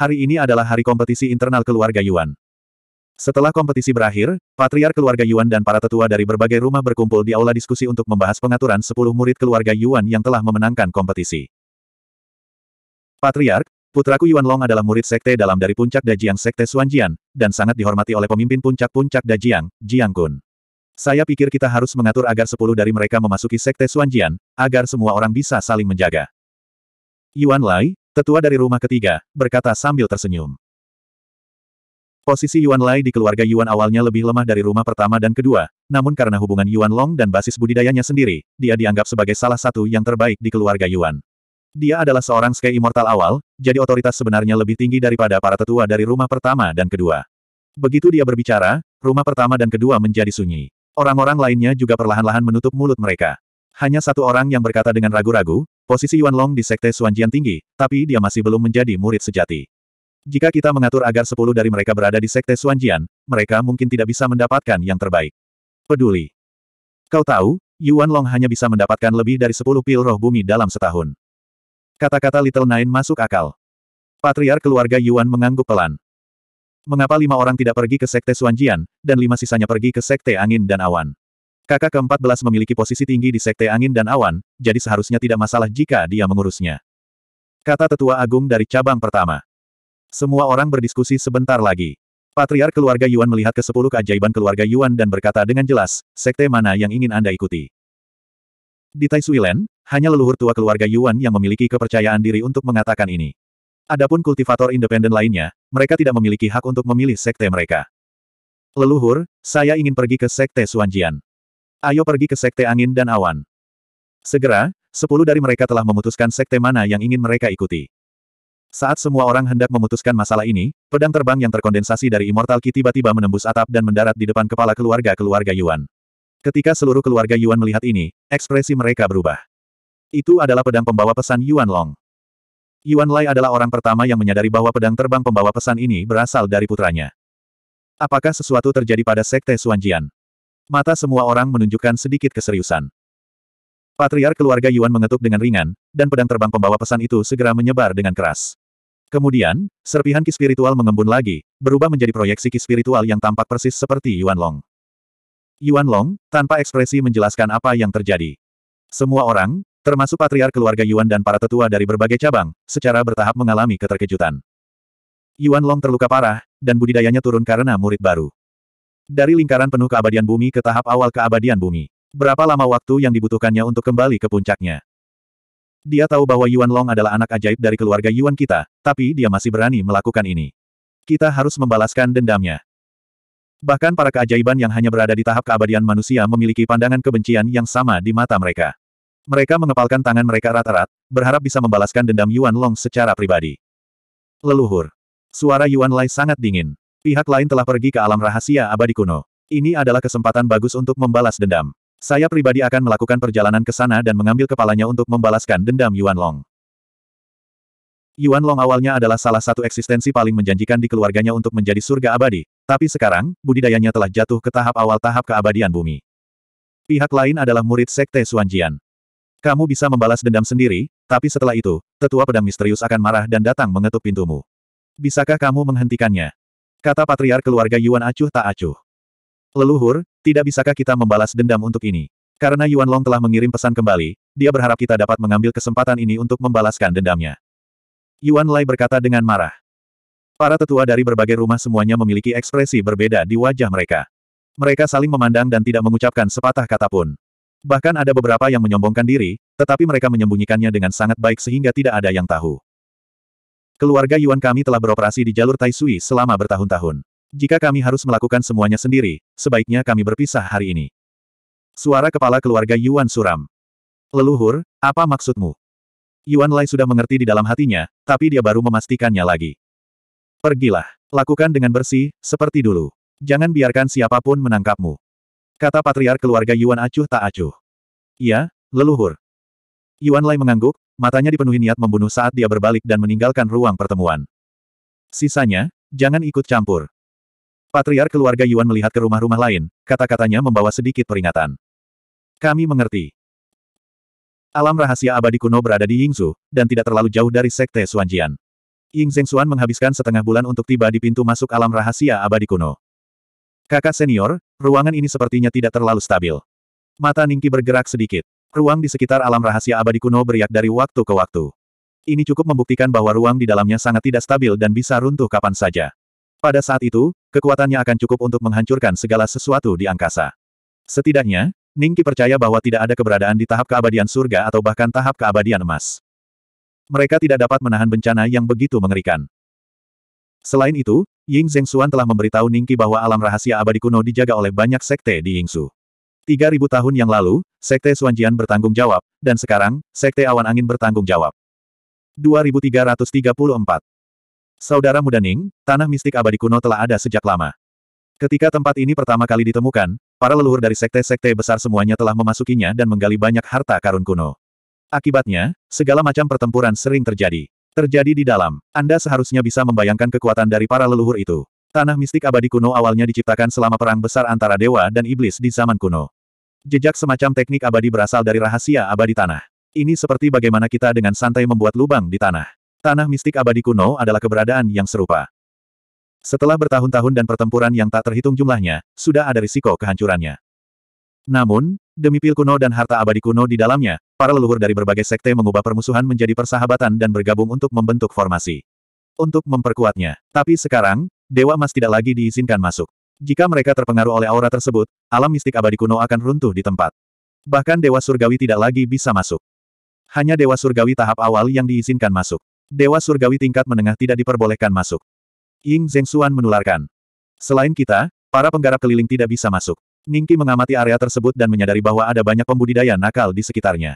Hari ini adalah hari kompetisi internal keluarga Yuan. Setelah kompetisi berakhir, patriar keluarga Yuan dan para tetua dari berbagai rumah berkumpul di aula diskusi untuk membahas pengaturan 10 murid keluarga Yuan yang telah memenangkan kompetisi. Patriark, putraku Yuan Long adalah murid sekte dalam dari puncak Dajiang Sekte Suanjian, dan sangat dihormati oleh pemimpin puncak-puncak Dajiang, Jiang Kun. Saya pikir kita harus mengatur agar sepuluh dari mereka memasuki sekte Suanjian, agar semua orang bisa saling menjaga. Yuan Lai, tetua dari rumah ketiga, berkata sambil tersenyum. Posisi Yuan Lai di keluarga Yuan awalnya lebih lemah dari rumah pertama dan kedua, namun karena hubungan Yuan Long dan basis budidayanya sendiri, dia dianggap sebagai salah satu yang terbaik di keluarga Yuan. Dia adalah seorang Sky Immortal awal, jadi otoritas sebenarnya lebih tinggi daripada para tetua dari rumah pertama dan kedua. Begitu dia berbicara, rumah pertama dan kedua menjadi sunyi. Orang-orang lainnya juga perlahan-lahan menutup mulut mereka. Hanya satu orang yang berkata dengan ragu-ragu, posisi Yuan Long di Sekte Suanjian tinggi, tapi dia masih belum menjadi murid sejati. Jika kita mengatur agar sepuluh dari mereka berada di Sekte Suanjian, mereka mungkin tidak bisa mendapatkan yang terbaik. Peduli. Kau tahu, Yuan Long hanya bisa mendapatkan lebih dari sepuluh pil roh bumi dalam setahun. Kata-kata Little Nine masuk akal. Patriar keluarga Yuan mengangguk pelan. Mengapa lima orang tidak pergi ke Sekte Suanjian, dan lima sisanya pergi ke Sekte Angin dan Awan? Kakak keempat belas memiliki posisi tinggi di Sekte Angin dan Awan, jadi seharusnya tidak masalah jika dia mengurusnya. Kata Tetua Agung dari cabang pertama. Semua orang berdiskusi sebentar lagi. Patriar keluarga Yuan melihat ke sepuluh keajaiban keluarga Yuan dan berkata dengan jelas, sekte mana yang ingin Anda ikuti. Di Tai Len, hanya leluhur tua keluarga Yuan yang memiliki kepercayaan diri untuk mengatakan ini. Adapun kultivator independen lainnya, mereka tidak memiliki hak untuk memilih sekte mereka. Leluhur, saya ingin pergi ke sekte Suanjian. Ayo pergi ke sekte angin dan awan. Segera, sepuluh dari mereka telah memutuskan sekte mana yang ingin mereka ikuti. Saat semua orang hendak memutuskan masalah ini, pedang terbang yang terkondensasi dari Immortal Ki tiba-tiba menembus atap dan mendarat di depan kepala keluarga-keluarga Yuan. Ketika seluruh keluarga Yuan melihat ini, ekspresi mereka berubah. Itu adalah pedang pembawa pesan Yuan Long. Yuan Lai adalah orang pertama yang menyadari bahwa pedang terbang pembawa pesan ini berasal dari putranya. Apakah sesuatu terjadi pada Sekte Suanjian? Mata semua orang menunjukkan sedikit keseriusan. Patriar keluarga Yuan mengetuk dengan ringan, dan pedang terbang pembawa pesan itu segera menyebar dengan keras. Kemudian, serpihan ki spiritual mengembun lagi, berubah menjadi proyeksi ki spiritual yang tampak persis seperti Yuan Long. Yuan Long, tanpa ekspresi menjelaskan apa yang terjadi. Semua orang, termasuk patriar keluarga Yuan dan para tetua dari berbagai cabang, secara bertahap mengalami keterkejutan. Yuan Long terluka parah, dan budidayanya turun karena murid baru. Dari lingkaran penuh keabadian bumi ke tahap awal keabadian bumi. Berapa lama waktu yang dibutuhkannya untuk kembali ke puncaknya? Dia tahu bahwa Yuan Long adalah anak ajaib dari keluarga Yuan kita, tapi dia masih berani melakukan ini. Kita harus membalaskan dendamnya. Bahkan para keajaiban yang hanya berada di tahap keabadian manusia memiliki pandangan kebencian yang sama di mata mereka. Mereka mengepalkan tangan mereka rata-rat, berharap bisa membalaskan dendam Yuan Long secara pribadi. Leluhur. Suara Yuan Lai sangat dingin. Pihak lain telah pergi ke alam rahasia abadi kuno. Ini adalah kesempatan bagus untuk membalas dendam. Saya pribadi akan melakukan perjalanan ke sana dan mengambil kepalanya untuk membalaskan dendam Yuan Long. Yuan Long awalnya adalah salah satu eksistensi paling menjanjikan di keluarganya untuk menjadi surga abadi, tapi sekarang, budidayanya telah jatuh ke tahap awal tahap keabadian bumi. Pihak lain adalah murid Sekte Suanjian. Kamu bisa membalas dendam sendiri, tapi setelah itu, tetua pedang misterius akan marah dan datang mengetuk pintumu. Bisakah kamu menghentikannya? Kata patriar keluarga Yuan acuh tak acuh. Leluhur, tidak bisakah kita membalas dendam untuk ini? Karena Yuan Long telah mengirim pesan kembali, dia berharap kita dapat mengambil kesempatan ini untuk membalaskan dendamnya. Yuan Lai berkata dengan marah. Para tetua dari berbagai rumah semuanya memiliki ekspresi berbeda di wajah mereka. Mereka saling memandang dan tidak mengucapkan sepatah kata pun. Bahkan ada beberapa yang menyombongkan diri, tetapi mereka menyembunyikannya dengan sangat baik sehingga tidak ada yang tahu. Keluarga Yuan kami telah beroperasi di jalur Taisui selama bertahun-tahun. Jika kami harus melakukan semuanya sendiri, sebaiknya kami berpisah hari ini. Suara kepala keluarga Yuan suram. Leluhur, apa maksudmu? Yuan Lai sudah mengerti di dalam hatinya, tapi dia baru memastikannya lagi. Pergilah, lakukan dengan bersih, seperti dulu. Jangan biarkan siapapun menangkapmu. Kata patriar keluarga Yuan acuh tak acuh. Iya, leluhur. Yuan Lai mengangguk, matanya dipenuhi niat membunuh saat dia berbalik dan meninggalkan ruang pertemuan. Sisanya, jangan ikut campur. Patriar keluarga Yuan melihat ke rumah-rumah lain, kata-katanya membawa sedikit peringatan. Kami mengerti. Alam rahasia abadi kuno berada di Yingzu dan tidak terlalu jauh dari sekte Suanjian. Ying Suan menghabiskan setengah bulan untuk tiba di pintu masuk alam rahasia abadi kuno. Kakak senior, ruangan ini sepertinya tidak terlalu stabil. Mata Ningki bergerak sedikit. Ruang di sekitar alam rahasia abadi kuno beriak dari waktu ke waktu. Ini cukup membuktikan bahwa ruang di dalamnya sangat tidak stabil dan bisa runtuh kapan saja. Pada saat itu, kekuatannya akan cukup untuk menghancurkan segala sesuatu di angkasa. Setidaknya, Ningki percaya bahwa tidak ada keberadaan di tahap keabadian surga atau bahkan tahap keabadian emas. Mereka tidak dapat menahan bencana yang begitu mengerikan. Selain itu, Ying Zhengxuan telah memberitahu Ningki bahwa alam rahasia abadi kuno dijaga oleh banyak sekte di Yingsu. 3000 tahun yang lalu, sekte Suanjian bertanggung jawab, dan sekarang, sekte Awan Angin bertanggung jawab. 2334 Saudara muda Ning, tanah mistik abadi kuno telah ada sejak lama. Ketika tempat ini pertama kali ditemukan, para leluhur dari sekte-sekte besar semuanya telah memasukinya dan menggali banyak harta karun kuno. Akibatnya, segala macam pertempuran sering terjadi. Terjadi di dalam, Anda seharusnya bisa membayangkan kekuatan dari para leluhur itu. Tanah mistik abadi kuno awalnya diciptakan selama perang besar antara dewa dan iblis di zaman kuno. Jejak semacam teknik abadi berasal dari rahasia abadi tanah. Ini seperti bagaimana kita dengan santai membuat lubang di tanah. Tanah mistik abadi kuno adalah keberadaan yang serupa. Setelah bertahun-tahun dan pertempuran yang tak terhitung jumlahnya, sudah ada risiko kehancurannya. Namun, demi pil kuno dan harta abadi kuno di dalamnya, para leluhur dari berbagai sekte mengubah permusuhan menjadi persahabatan dan bergabung untuk membentuk formasi. Untuk memperkuatnya. Tapi sekarang, Dewa Mas tidak lagi diizinkan masuk. Jika mereka terpengaruh oleh aura tersebut, alam mistik abadi kuno akan runtuh di tempat. Bahkan Dewa Surgawi tidak lagi bisa masuk. Hanya Dewa Surgawi tahap awal yang diizinkan masuk. Dewa surgawi tingkat menengah tidak diperbolehkan masuk. Ying Zhengxuan menularkan. Selain kita, para penggarap keliling tidak bisa masuk. Ningki mengamati area tersebut dan menyadari bahwa ada banyak pembudidaya nakal di sekitarnya.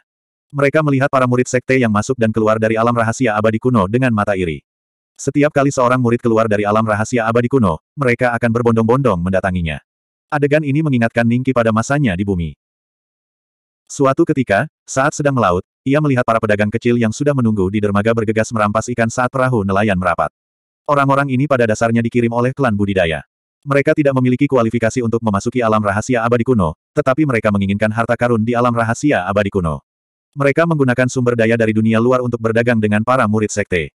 Mereka melihat para murid sekte yang masuk dan keluar dari alam rahasia abadi kuno dengan mata iri. Setiap kali seorang murid keluar dari alam rahasia abadi kuno, mereka akan berbondong-bondong mendatanginya. Adegan ini mengingatkan Ningki pada masanya di bumi. Suatu ketika, saat sedang melaut, ia melihat para pedagang kecil yang sudah menunggu di dermaga bergegas merampas ikan saat perahu nelayan merapat. Orang-orang ini pada dasarnya dikirim oleh klan budidaya. Mereka tidak memiliki kualifikasi untuk memasuki alam rahasia abadi kuno, tetapi mereka menginginkan harta karun di alam rahasia abadi kuno. Mereka menggunakan sumber daya dari dunia luar untuk berdagang dengan para murid sekte.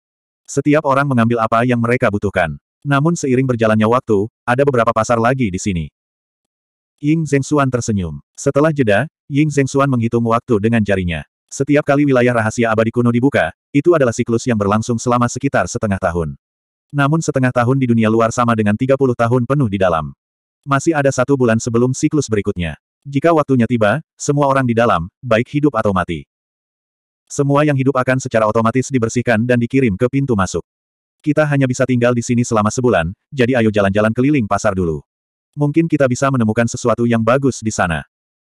Setiap orang mengambil apa yang mereka butuhkan. Namun seiring berjalannya waktu, ada beberapa pasar lagi di sini. Ying Zhengxuan tersenyum. Setelah jeda, Ying Zhengxuan menghitung waktu dengan jarinya. Setiap kali wilayah rahasia abadi kuno dibuka, itu adalah siklus yang berlangsung selama sekitar setengah tahun. Namun setengah tahun di dunia luar sama dengan 30 tahun penuh di dalam. Masih ada satu bulan sebelum siklus berikutnya. Jika waktunya tiba, semua orang di dalam, baik hidup atau mati. Semua yang hidup akan secara otomatis dibersihkan dan dikirim ke pintu masuk. Kita hanya bisa tinggal di sini selama sebulan, jadi ayo jalan-jalan keliling pasar dulu. Mungkin kita bisa menemukan sesuatu yang bagus di sana.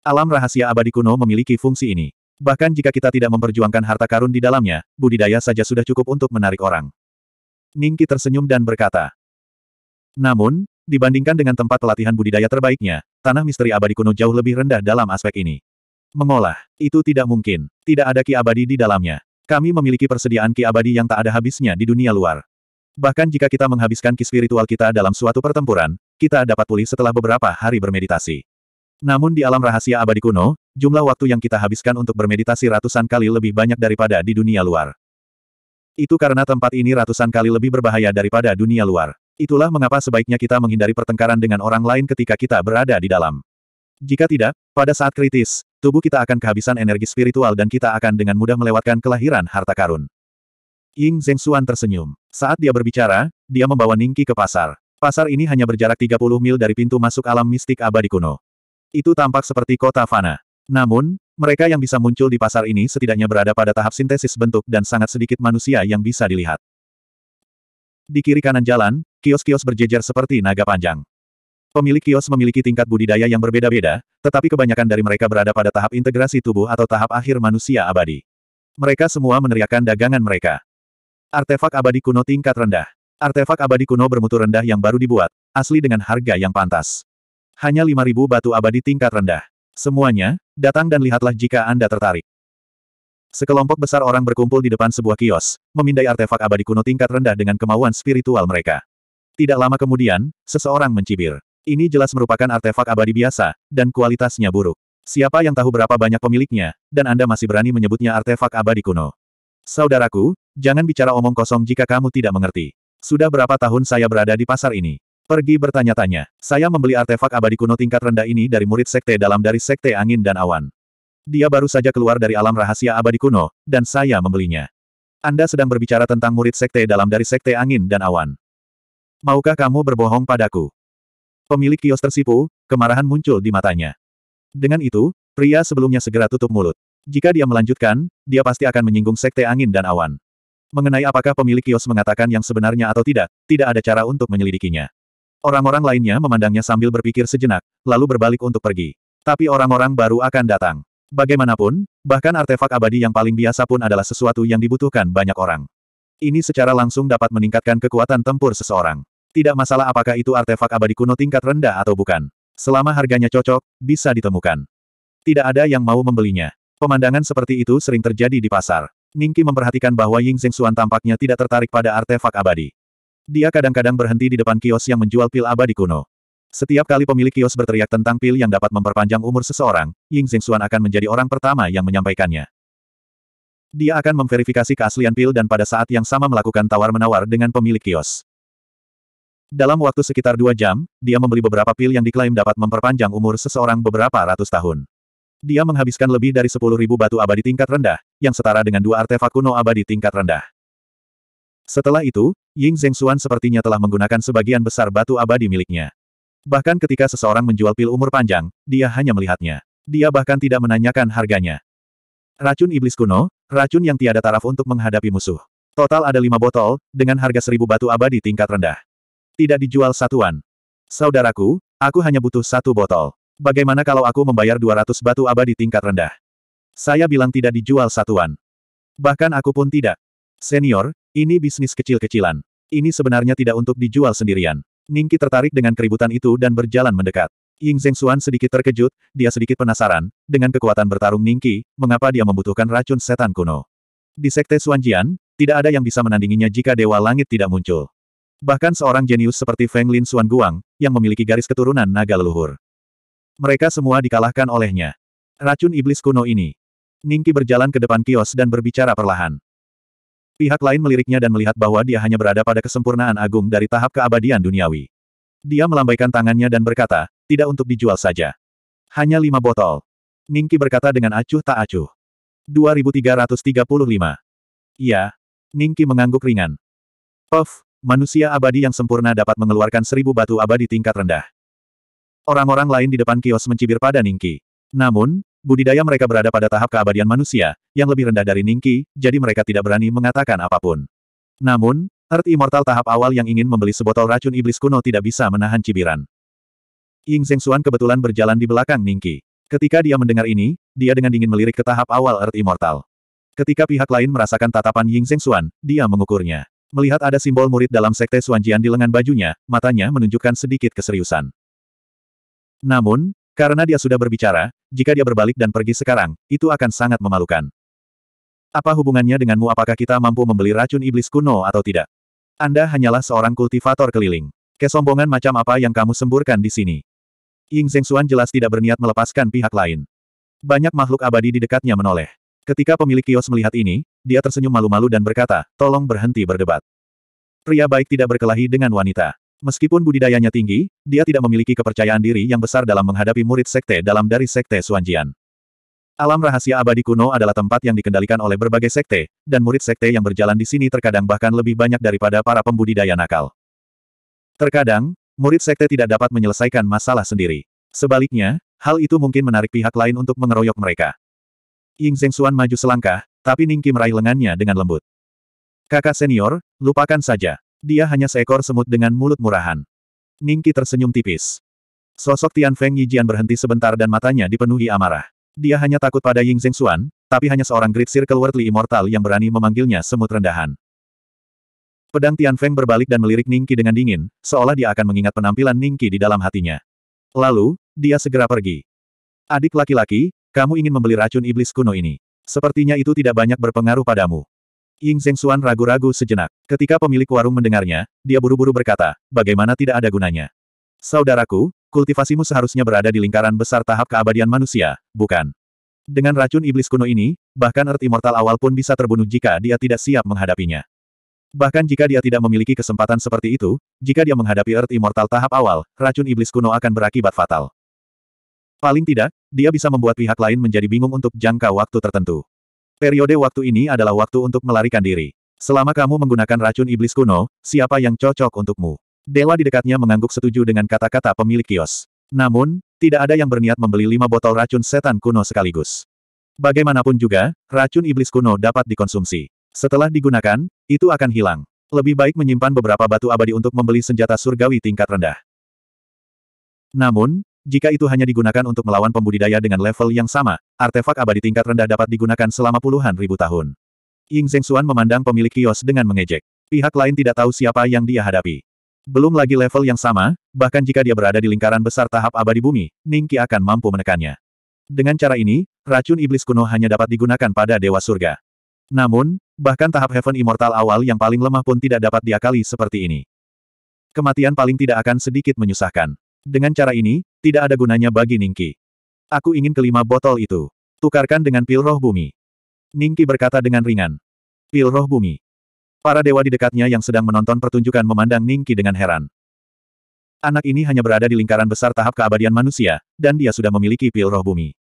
Alam rahasia abadi kuno memiliki fungsi ini. Bahkan jika kita tidak memperjuangkan harta karun di dalamnya, budidaya saja sudah cukup untuk menarik orang. Ningki tersenyum dan berkata. Namun, dibandingkan dengan tempat pelatihan budidaya terbaiknya, tanah misteri abadi kuno jauh lebih rendah dalam aspek ini. Mengolah, itu tidak mungkin. Tidak ada ki abadi di dalamnya. Kami memiliki persediaan ki abadi yang tak ada habisnya di dunia luar. Bahkan jika kita menghabiskan ki spiritual kita dalam suatu pertempuran, kita dapat pulih setelah beberapa hari bermeditasi. Namun di alam rahasia abadi kuno, jumlah waktu yang kita habiskan untuk bermeditasi ratusan kali lebih banyak daripada di dunia luar. Itu karena tempat ini ratusan kali lebih berbahaya daripada dunia luar. Itulah mengapa sebaiknya kita menghindari pertengkaran dengan orang lain ketika kita berada di dalam. Jika tidak, pada saat kritis, tubuh kita akan kehabisan energi spiritual dan kita akan dengan mudah melewatkan kelahiran harta karun. Ying Xuan tersenyum. Saat dia berbicara, dia membawa Ningki ke pasar. Pasar ini hanya berjarak 30 mil dari pintu masuk alam mistik abadi kuno. Itu tampak seperti kota fana. Namun, mereka yang bisa muncul di pasar ini setidaknya berada pada tahap sintesis bentuk dan sangat sedikit manusia yang bisa dilihat. Di kiri kanan jalan, kios-kios berjejer seperti naga panjang. Pemilik kios memiliki tingkat budidaya yang berbeda-beda, tetapi kebanyakan dari mereka berada pada tahap integrasi tubuh atau tahap akhir manusia abadi. Mereka semua meneriakkan dagangan mereka. Artefak abadi kuno tingkat rendah. Artefak abadi kuno bermutu rendah yang baru dibuat, asli dengan harga yang pantas. Hanya 5.000 batu abadi tingkat rendah. Semuanya, datang dan lihatlah jika Anda tertarik. Sekelompok besar orang berkumpul di depan sebuah kios, memindai artefak abadi kuno tingkat rendah dengan kemauan spiritual mereka. Tidak lama kemudian, seseorang mencibir. Ini jelas merupakan artefak abadi biasa, dan kualitasnya buruk. Siapa yang tahu berapa banyak pemiliknya, dan Anda masih berani menyebutnya artefak abadi kuno. Saudaraku, jangan bicara omong kosong jika kamu tidak mengerti. Sudah berapa tahun saya berada di pasar ini? Pergi bertanya-tanya. Saya membeli artefak abadi kuno tingkat rendah ini dari murid sekte dalam dari sekte angin dan awan. Dia baru saja keluar dari alam rahasia abadi kuno, dan saya membelinya. Anda sedang berbicara tentang murid sekte dalam dari sekte angin dan awan. Maukah kamu berbohong padaku? Pemilik kios tersipu, kemarahan muncul di matanya. Dengan itu, pria sebelumnya segera tutup mulut. Jika dia melanjutkan, dia pasti akan menyinggung sekte angin dan awan. Mengenai apakah pemilik kios mengatakan yang sebenarnya atau tidak, tidak ada cara untuk menyelidikinya. Orang-orang lainnya memandangnya sambil berpikir sejenak, lalu berbalik untuk pergi. Tapi orang-orang baru akan datang. Bagaimanapun, bahkan artefak abadi yang paling biasa pun adalah sesuatu yang dibutuhkan banyak orang. Ini secara langsung dapat meningkatkan kekuatan tempur seseorang. Tidak masalah apakah itu artefak abadi kuno tingkat rendah atau bukan. Selama harganya cocok, bisa ditemukan. Tidak ada yang mau membelinya. Pemandangan seperti itu sering terjadi di pasar. Ningki memperhatikan bahwa Ying Zhengxuan tampaknya tidak tertarik pada artefak abadi. Dia kadang-kadang berhenti di depan kios yang menjual pil abadi kuno. Setiap kali pemilik kios berteriak tentang pil yang dapat memperpanjang umur seseorang, Ying Zhengxuan akan menjadi orang pertama yang menyampaikannya. Dia akan memverifikasi keaslian pil dan pada saat yang sama melakukan tawar-menawar dengan pemilik kios. Dalam waktu sekitar dua jam, dia membeli beberapa pil yang diklaim dapat memperpanjang umur seseorang beberapa ratus tahun. Dia menghabiskan lebih dari sepuluh ribu batu abadi tingkat rendah, yang setara dengan dua artefak kuno abadi tingkat rendah. Setelah itu, Ying Zhengxuan sepertinya telah menggunakan sebagian besar batu abadi miliknya. Bahkan ketika seseorang menjual pil umur panjang, dia hanya melihatnya. Dia bahkan tidak menanyakan harganya. Racun iblis kuno, racun yang tiada taraf untuk menghadapi musuh. Total ada lima botol, dengan harga seribu batu abadi tingkat rendah. Tidak dijual satuan. Saudaraku, aku hanya butuh satu botol. Bagaimana kalau aku membayar 200 batu abadi tingkat rendah? Saya bilang tidak dijual satuan. Bahkan aku pun tidak. Senior, ini bisnis kecil-kecilan. Ini sebenarnya tidak untuk dijual sendirian. Ningki tertarik dengan keributan itu dan berjalan mendekat. Ying Xuan sedikit terkejut, dia sedikit penasaran, dengan kekuatan bertarung Ningki, mengapa dia membutuhkan racun setan kuno. Di Sekte Suanjian, tidak ada yang bisa menandinginya jika Dewa Langit tidak muncul. Bahkan seorang jenius seperti Feng Lin Suan Guang, yang memiliki garis keturunan naga leluhur. Mereka semua dikalahkan olehnya. Racun iblis kuno ini. Ningki berjalan ke depan kios dan berbicara perlahan. Pihak lain meliriknya dan melihat bahwa dia hanya berada pada kesempurnaan agung dari tahap keabadian duniawi. Dia melambaikan tangannya dan berkata, tidak untuk dijual saja. Hanya lima botol. Ningki berkata dengan acuh tak acuh. 2335. Iya. Ningki mengangguk ringan. Puff, manusia abadi yang sempurna dapat mengeluarkan seribu batu abadi tingkat rendah. Orang-orang lain di depan kios mencibir pada Ningki. Namun, budidaya mereka berada pada tahap keabadian manusia, yang lebih rendah dari Ningki, jadi mereka tidak berani mengatakan apapun. Namun, Earth Immortal tahap awal yang ingin membeli sebotol racun iblis kuno tidak bisa menahan cibiran. Ying Xuan kebetulan berjalan di belakang Ningki. Ketika dia mendengar ini, dia dengan dingin melirik ke tahap awal Earth Immortal. Ketika pihak lain merasakan tatapan Ying Xuan, dia mengukurnya. Melihat ada simbol murid dalam sekte Suanjian di lengan bajunya, matanya menunjukkan sedikit keseriusan. Namun, karena dia sudah berbicara, jika dia berbalik dan pergi sekarang, itu akan sangat memalukan. Apa hubungannya denganmu apakah kita mampu membeli racun iblis kuno atau tidak? Anda hanyalah seorang kultivator keliling. Kesombongan macam apa yang kamu semburkan di sini? Ying Zhengxuan jelas tidak berniat melepaskan pihak lain. Banyak makhluk abadi di dekatnya menoleh. Ketika pemilik kios melihat ini, dia tersenyum malu-malu dan berkata, tolong berhenti berdebat. Pria baik tidak berkelahi dengan wanita. Meskipun budidayanya tinggi, dia tidak memiliki kepercayaan diri yang besar dalam menghadapi murid sekte dalam dari sekte Suanjian. Alam rahasia abadi kuno adalah tempat yang dikendalikan oleh berbagai sekte, dan murid sekte yang berjalan di sini terkadang bahkan lebih banyak daripada para pembudidaya nakal. Terkadang, murid sekte tidak dapat menyelesaikan masalah sendiri. Sebaliknya, hal itu mungkin menarik pihak lain untuk mengeroyok mereka. Ying Zhengxuan maju selangkah, tapi Ningki meraih lengannya dengan lembut. Kakak senior, lupakan saja. Dia hanya seekor semut dengan mulut murahan. Ningki tersenyum tipis. Sosok Tian Feng Yijian berhenti sebentar dan matanya dipenuhi amarah. Dia hanya takut pada Ying Zheng Xuan, tapi hanya seorang Great Circle Worldly Immortal yang berani memanggilnya semut rendahan. Pedang Tian Feng berbalik dan melirik Ningki dengan dingin, seolah dia akan mengingat penampilan Ningki di dalam hatinya. Lalu, dia segera pergi. Adik laki-laki, kamu ingin membeli racun iblis kuno ini. Sepertinya itu tidak banyak berpengaruh padamu. Ying Xuan ragu-ragu sejenak. Ketika pemilik warung mendengarnya, dia buru-buru berkata, bagaimana tidak ada gunanya. Saudaraku, kultivasimu seharusnya berada di lingkaran besar tahap keabadian manusia, bukan? Dengan racun iblis kuno ini, bahkan Earth Immortal awal pun bisa terbunuh jika dia tidak siap menghadapinya. Bahkan jika dia tidak memiliki kesempatan seperti itu, jika dia menghadapi Earth Immortal tahap awal, racun iblis kuno akan berakibat fatal. Paling tidak, dia bisa membuat pihak lain menjadi bingung untuk jangka waktu tertentu. Periode waktu ini adalah waktu untuk melarikan diri. Selama kamu menggunakan racun iblis kuno, siapa yang cocok untukmu? Dewa di dekatnya mengangguk setuju dengan kata-kata pemilik kios. Namun, tidak ada yang berniat membeli lima botol racun setan kuno sekaligus. Bagaimanapun juga, racun iblis kuno dapat dikonsumsi. Setelah digunakan, itu akan hilang. Lebih baik menyimpan beberapa batu abadi untuk membeli senjata surgawi tingkat rendah. Namun, jika itu hanya digunakan untuk melawan pembudidaya dengan level yang sama, artefak abadi tingkat rendah dapat digunakan selama puluhan ribu tahun. Ying Zhengxuan memandang pemilik kios dengan mengejek. Pihak lain tidak tahu siapa yang dia hadapi. Belum lagi level yang sama, bahkan jika dia berada di lingkaran besar tahap abadi bumi, Ning Qi akan mampu menekannya. Dengan cara ini, racun iblis kuno hanya dapat digunakan pada Dewa Surga. Namun, bahkan tahap Heaven Immortal awal yang paling lemah pun tidak dapat diakali seperti ini. Kematian paling tidak akan sedikit menyusahkan. Dengan cara ini, tidak ada gunanya bagi Ningki. Aku ingin kelima botol itu. Tukarkan dengan pil roh bumi. Ningki berkata dengan ringan. Pil roh bumi. Para dewa di dekatnya yang sedang menonton pertunjukan memandang Ningki dengan heran. Anak ini hanya berada di lingkaran besar tahap keabadian manusia, dan dia sudah memiliki pil roh bumi.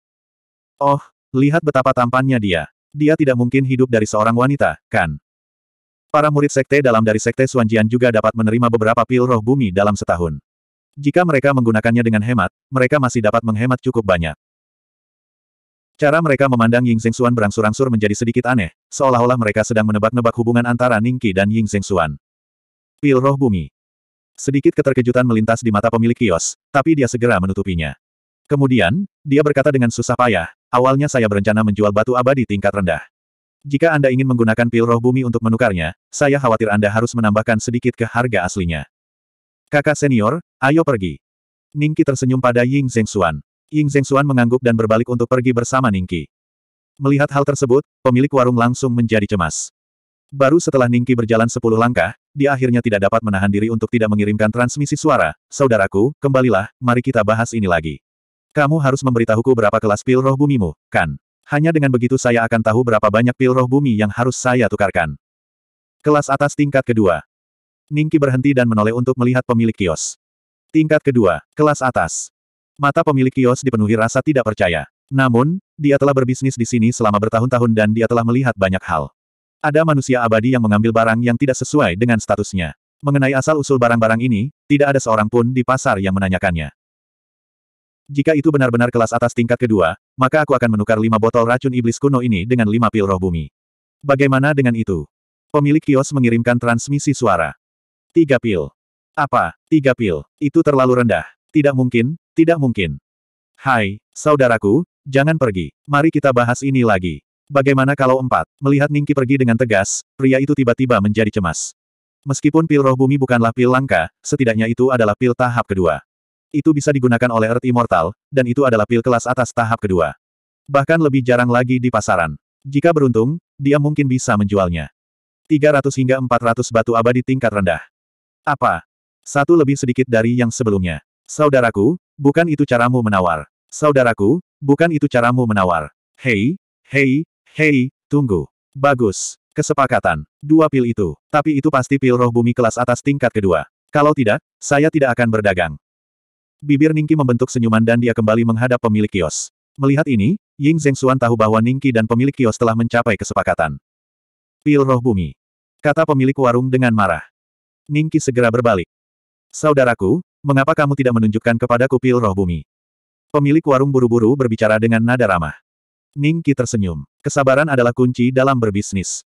Oh, lihat betapa tampannya dia. Dia tidak mungkin hidup dari seorang wanita, kan? Para murid sekte dalam dari sekte Suanjian juga dapat menerima beberapa pil roh bumi dalam setahun. Jika mereka menggunakannya dengan hemat, mereka masih dapat menghemat cukup banyak. Cara mereka memandang Ying Xuan berangsur-angsur menjadi sedikit aneh, seolah-olah mereka sedang menebak-nebak hubungan antara Ningqi dan Ying Xuan. Pil roh bumi. Sedikit keterkejutan melintas di mata pemilik kios, tapi dia segera menutupinya. Kemudian, dia berkata dengan susah payah, awalnya saya berencana menjual batu abadi tingkat rendah. Jika Anda ingin menggunakan pil roh bumi untuk menukarnya, saya khawatir Anda harus menambahkan sedikit ke harga aslinya. Kakak senior, ayo pergi. Ningki tersenyum pada Ying Zhengxuan. Ying Zhengxuan mengangguk dan berbalik untuk pergi bersama Ningki. Melihat hal tersebut, pemilik warung langsung menjadi cemas. Baru setelah Ningki berjalan sepuluh langkah, dia akhirnya tidak dapat menahan diri untuk tidak mengirimkan transmisi suara. Saudaraku, kembalilah, mari kita bahas ini lagi. Kamu harus memberitahuku berapa kelas pil roh bumimu, kan? Hanya dengan begitu saya akan tahu berapa banyak pil roh bumi yang harus saya tukarkan. Kelas atas tingkat kedua. Ningki berhenti dan menoleh untuk melihat pemilik kios. Tingkat kedua, kelas atas. Mata pemilik kios dipenuhi rasa tidak percaya. Namun, dia telah berbisnis di sini selama bertahun-tahun dan dia telah melihat banyak hal. Ada manusia abadi yang mengambil barang yang tidak sesuai dengan statusnya. Mengenai asal-usul barang-barang ini, tidak ada seorang pun di pasar yang menanyakannya. Jika itu benar-benar kelas atas tingkat kedua, maka aku akan menukar lima botol racun iblis kuno ini dengan lima pil roh bumi. Bagaimana dengan itu? Pemilik kios mengirimkan transmisi suara. Tiga pil. Apa, tiga pil, itu terlalu rendah. Tidak mungkin, tidak mungkin. Hai, saudaraku, jangan pergi. Mari kita bahas ini lagi. Bagaimana kalau empat, melihat Ningki pergi dengan tegas, pria itu tiba-tiba menjadi cemas. Meskipun pil roh bumi bukanlah pil langka, setidaknya itu adalah pil tahap kedua. Itu bisa digunakan oleh Earth Immortal, dan itu adalah pil kelas atas tahap kedua. Bahkan lebih jarang lagi di pasaran. Jika beruntung, dia mungkin bisa menjualnya. 300 hingga 400 batu abadi tingkat rendah. Apa? Satu lebih sedikit dari yang sebelumnya. Saudaraku, bukan itu caramu menawar. Saudaraku, bukan itu caramu menawar. Hei, hei, hei, tunggu. Bagus. Kesepakatan. Dua pil itu. Tapi itu pasti pil roh bumi kelas atas tingkat kedua. Kalau tidak, saya tidak akan berdagang. Bibir Ningki membentuk senyuman dan dia kembali menghadap pemilik kios. Melihat ini, Ying Xuan tahu bahwa Ningki dan pemilik kios telah mencapai kesepakatan. Pil roh bumi. Kata pemilik warung dengan marah. Ningki segera berbalik. Saudaraku, mengapa kamu tidak menunjukkan kepadaku pil roh bumi? Pemilik warung buru-buru berbicara dengan nada ramah. Ningki tersenyum. Kesabaran adalah kunci dalam berbisnis.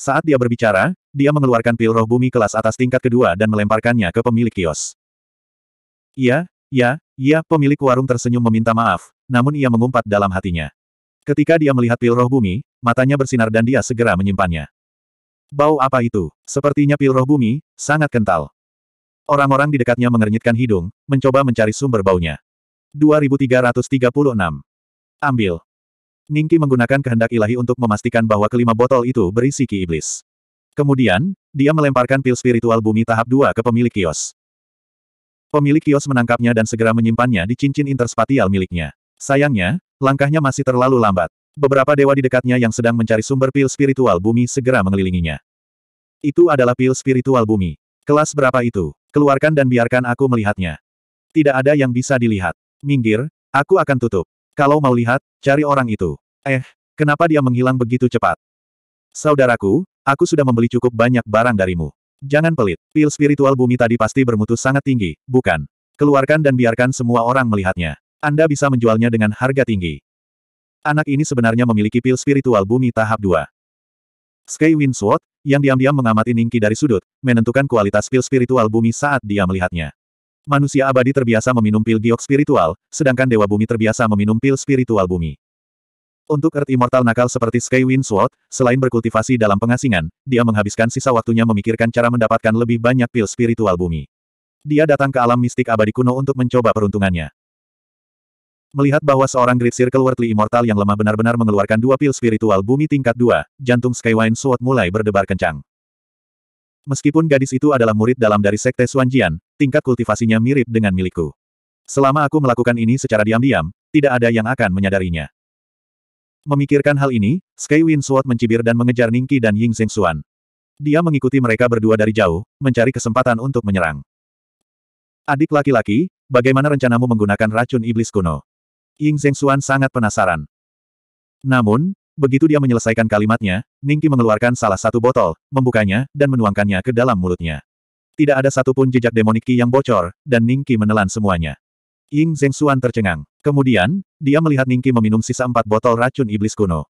Saat dia berbicara, dia mengeluarkan pil roh bumi kelas atas tingkat kedua dan melemparkannya ke pemilik kios. Iya, ya, ya, pemilik warung tersenyum meminta maaf, namun ia mengumpat dalam hatinya. Ketika dia melihat pil roh bumi, matanya bersinar dan dia segera menyimpannya. Bau apa itu? Sepertinya pil roh bumi, sangat kental. Orang-orang di dekatnya mengernyitkan hidung, mencoba mencari sumber baunya. 2336. Ambil. Ningki menggunakan kehendak ilahi untuk memastikan bahwa kelima botol itu berisi ki iblis. Kemudian, dia melemparkan pil spiritual bumi tahap 2 ke pemilik kios. Pemilik kios menangkapnya dan segera menyimpannya di cincin interspatial miliknya. Sayangnya, langkahnya masih terlalu lambat beberapa dewa di dekatnya yang sedang mencari sumber pil spiritual bumi segera mengelilinginya. Itu adalah pil spiritual bumi. Kelas berapa itu? Keluarkan dan biarkan aku melihatnya. Tidak ada yang bisa dilihat. Minggir, aku akan tutup. Kalau mau lihat, cari orang itu. Eh, kenapa dia menghilang begitu cepat? Saudaraku, aku sudah membeli cukup banyak barang darimu. Jangan pelit, pil spiritual bumi tadi pasti bermutu sangat tinggi, bukan? Keluarkan dan biarkan semua orang melihatnya. Anda bisa menjualnya dengan harga tinggi. Anak ini sebenarnya memiliki pil spiritual bumi tahap 2. Sky Sword yang diam-diam mengamati Ningki dari sudut, menentukan kualitas pil spiritual bumi saat dia melihatnya. Manusia abadi terbiasa meminum pil giok spiritual, sedangkan dewa bumi terbiasa meminum pil spiritual bumi. Untuk Earth Immortal nakal seperti Sky Sword, selain berkultivasi dalam pengasingan, dia menghabiskan sisa waktunya memikirkan cara mendapatkan lebih banyak pil spiritual bumi. Dia datang ke alam mistik abadi kuno untuk mencoba peruntungannya. Melihat bahwa seorang Great Circle Worldly Immortal yang lemah benar-benar mengeluarkan dua pil spiritual bumi tingkat dua, jantung Skywine Sword mulai berdebar kencang. Meskipun gadis itu adalah murid dalam dari Sekte Suanjian, tingkat kultivasinya mirip dengan milikku. Selama aku melakukan ini secara diam-diam, tidak ada yang akan menyadarinya. Memikirkan hal ini, Skywind Sword mencibir dan mengejar Ningki dan Ying Zheng Xuan. Dia mengikuti mereka berdua dari jauh, mencari kesempatan untuk menyerang. Adik laki-laki, bagaimana rencanamu menggunakan racun iblis kuno? Ying Xuan sangat penasaran. Namun, begitu dia menyelesaikan kalimatnya, Ningki mengeluarkan salah satu botol, membukanya, dan menuangkannya ke dalam mulutnya. Tidak ada satupun jejak demonik Qi yang bocor, dan Ningki menelan semuanya. Ying Xuan tercengang. Kemudian, dia melihat Ningki meminum sisa empat botol racun iblis kuno.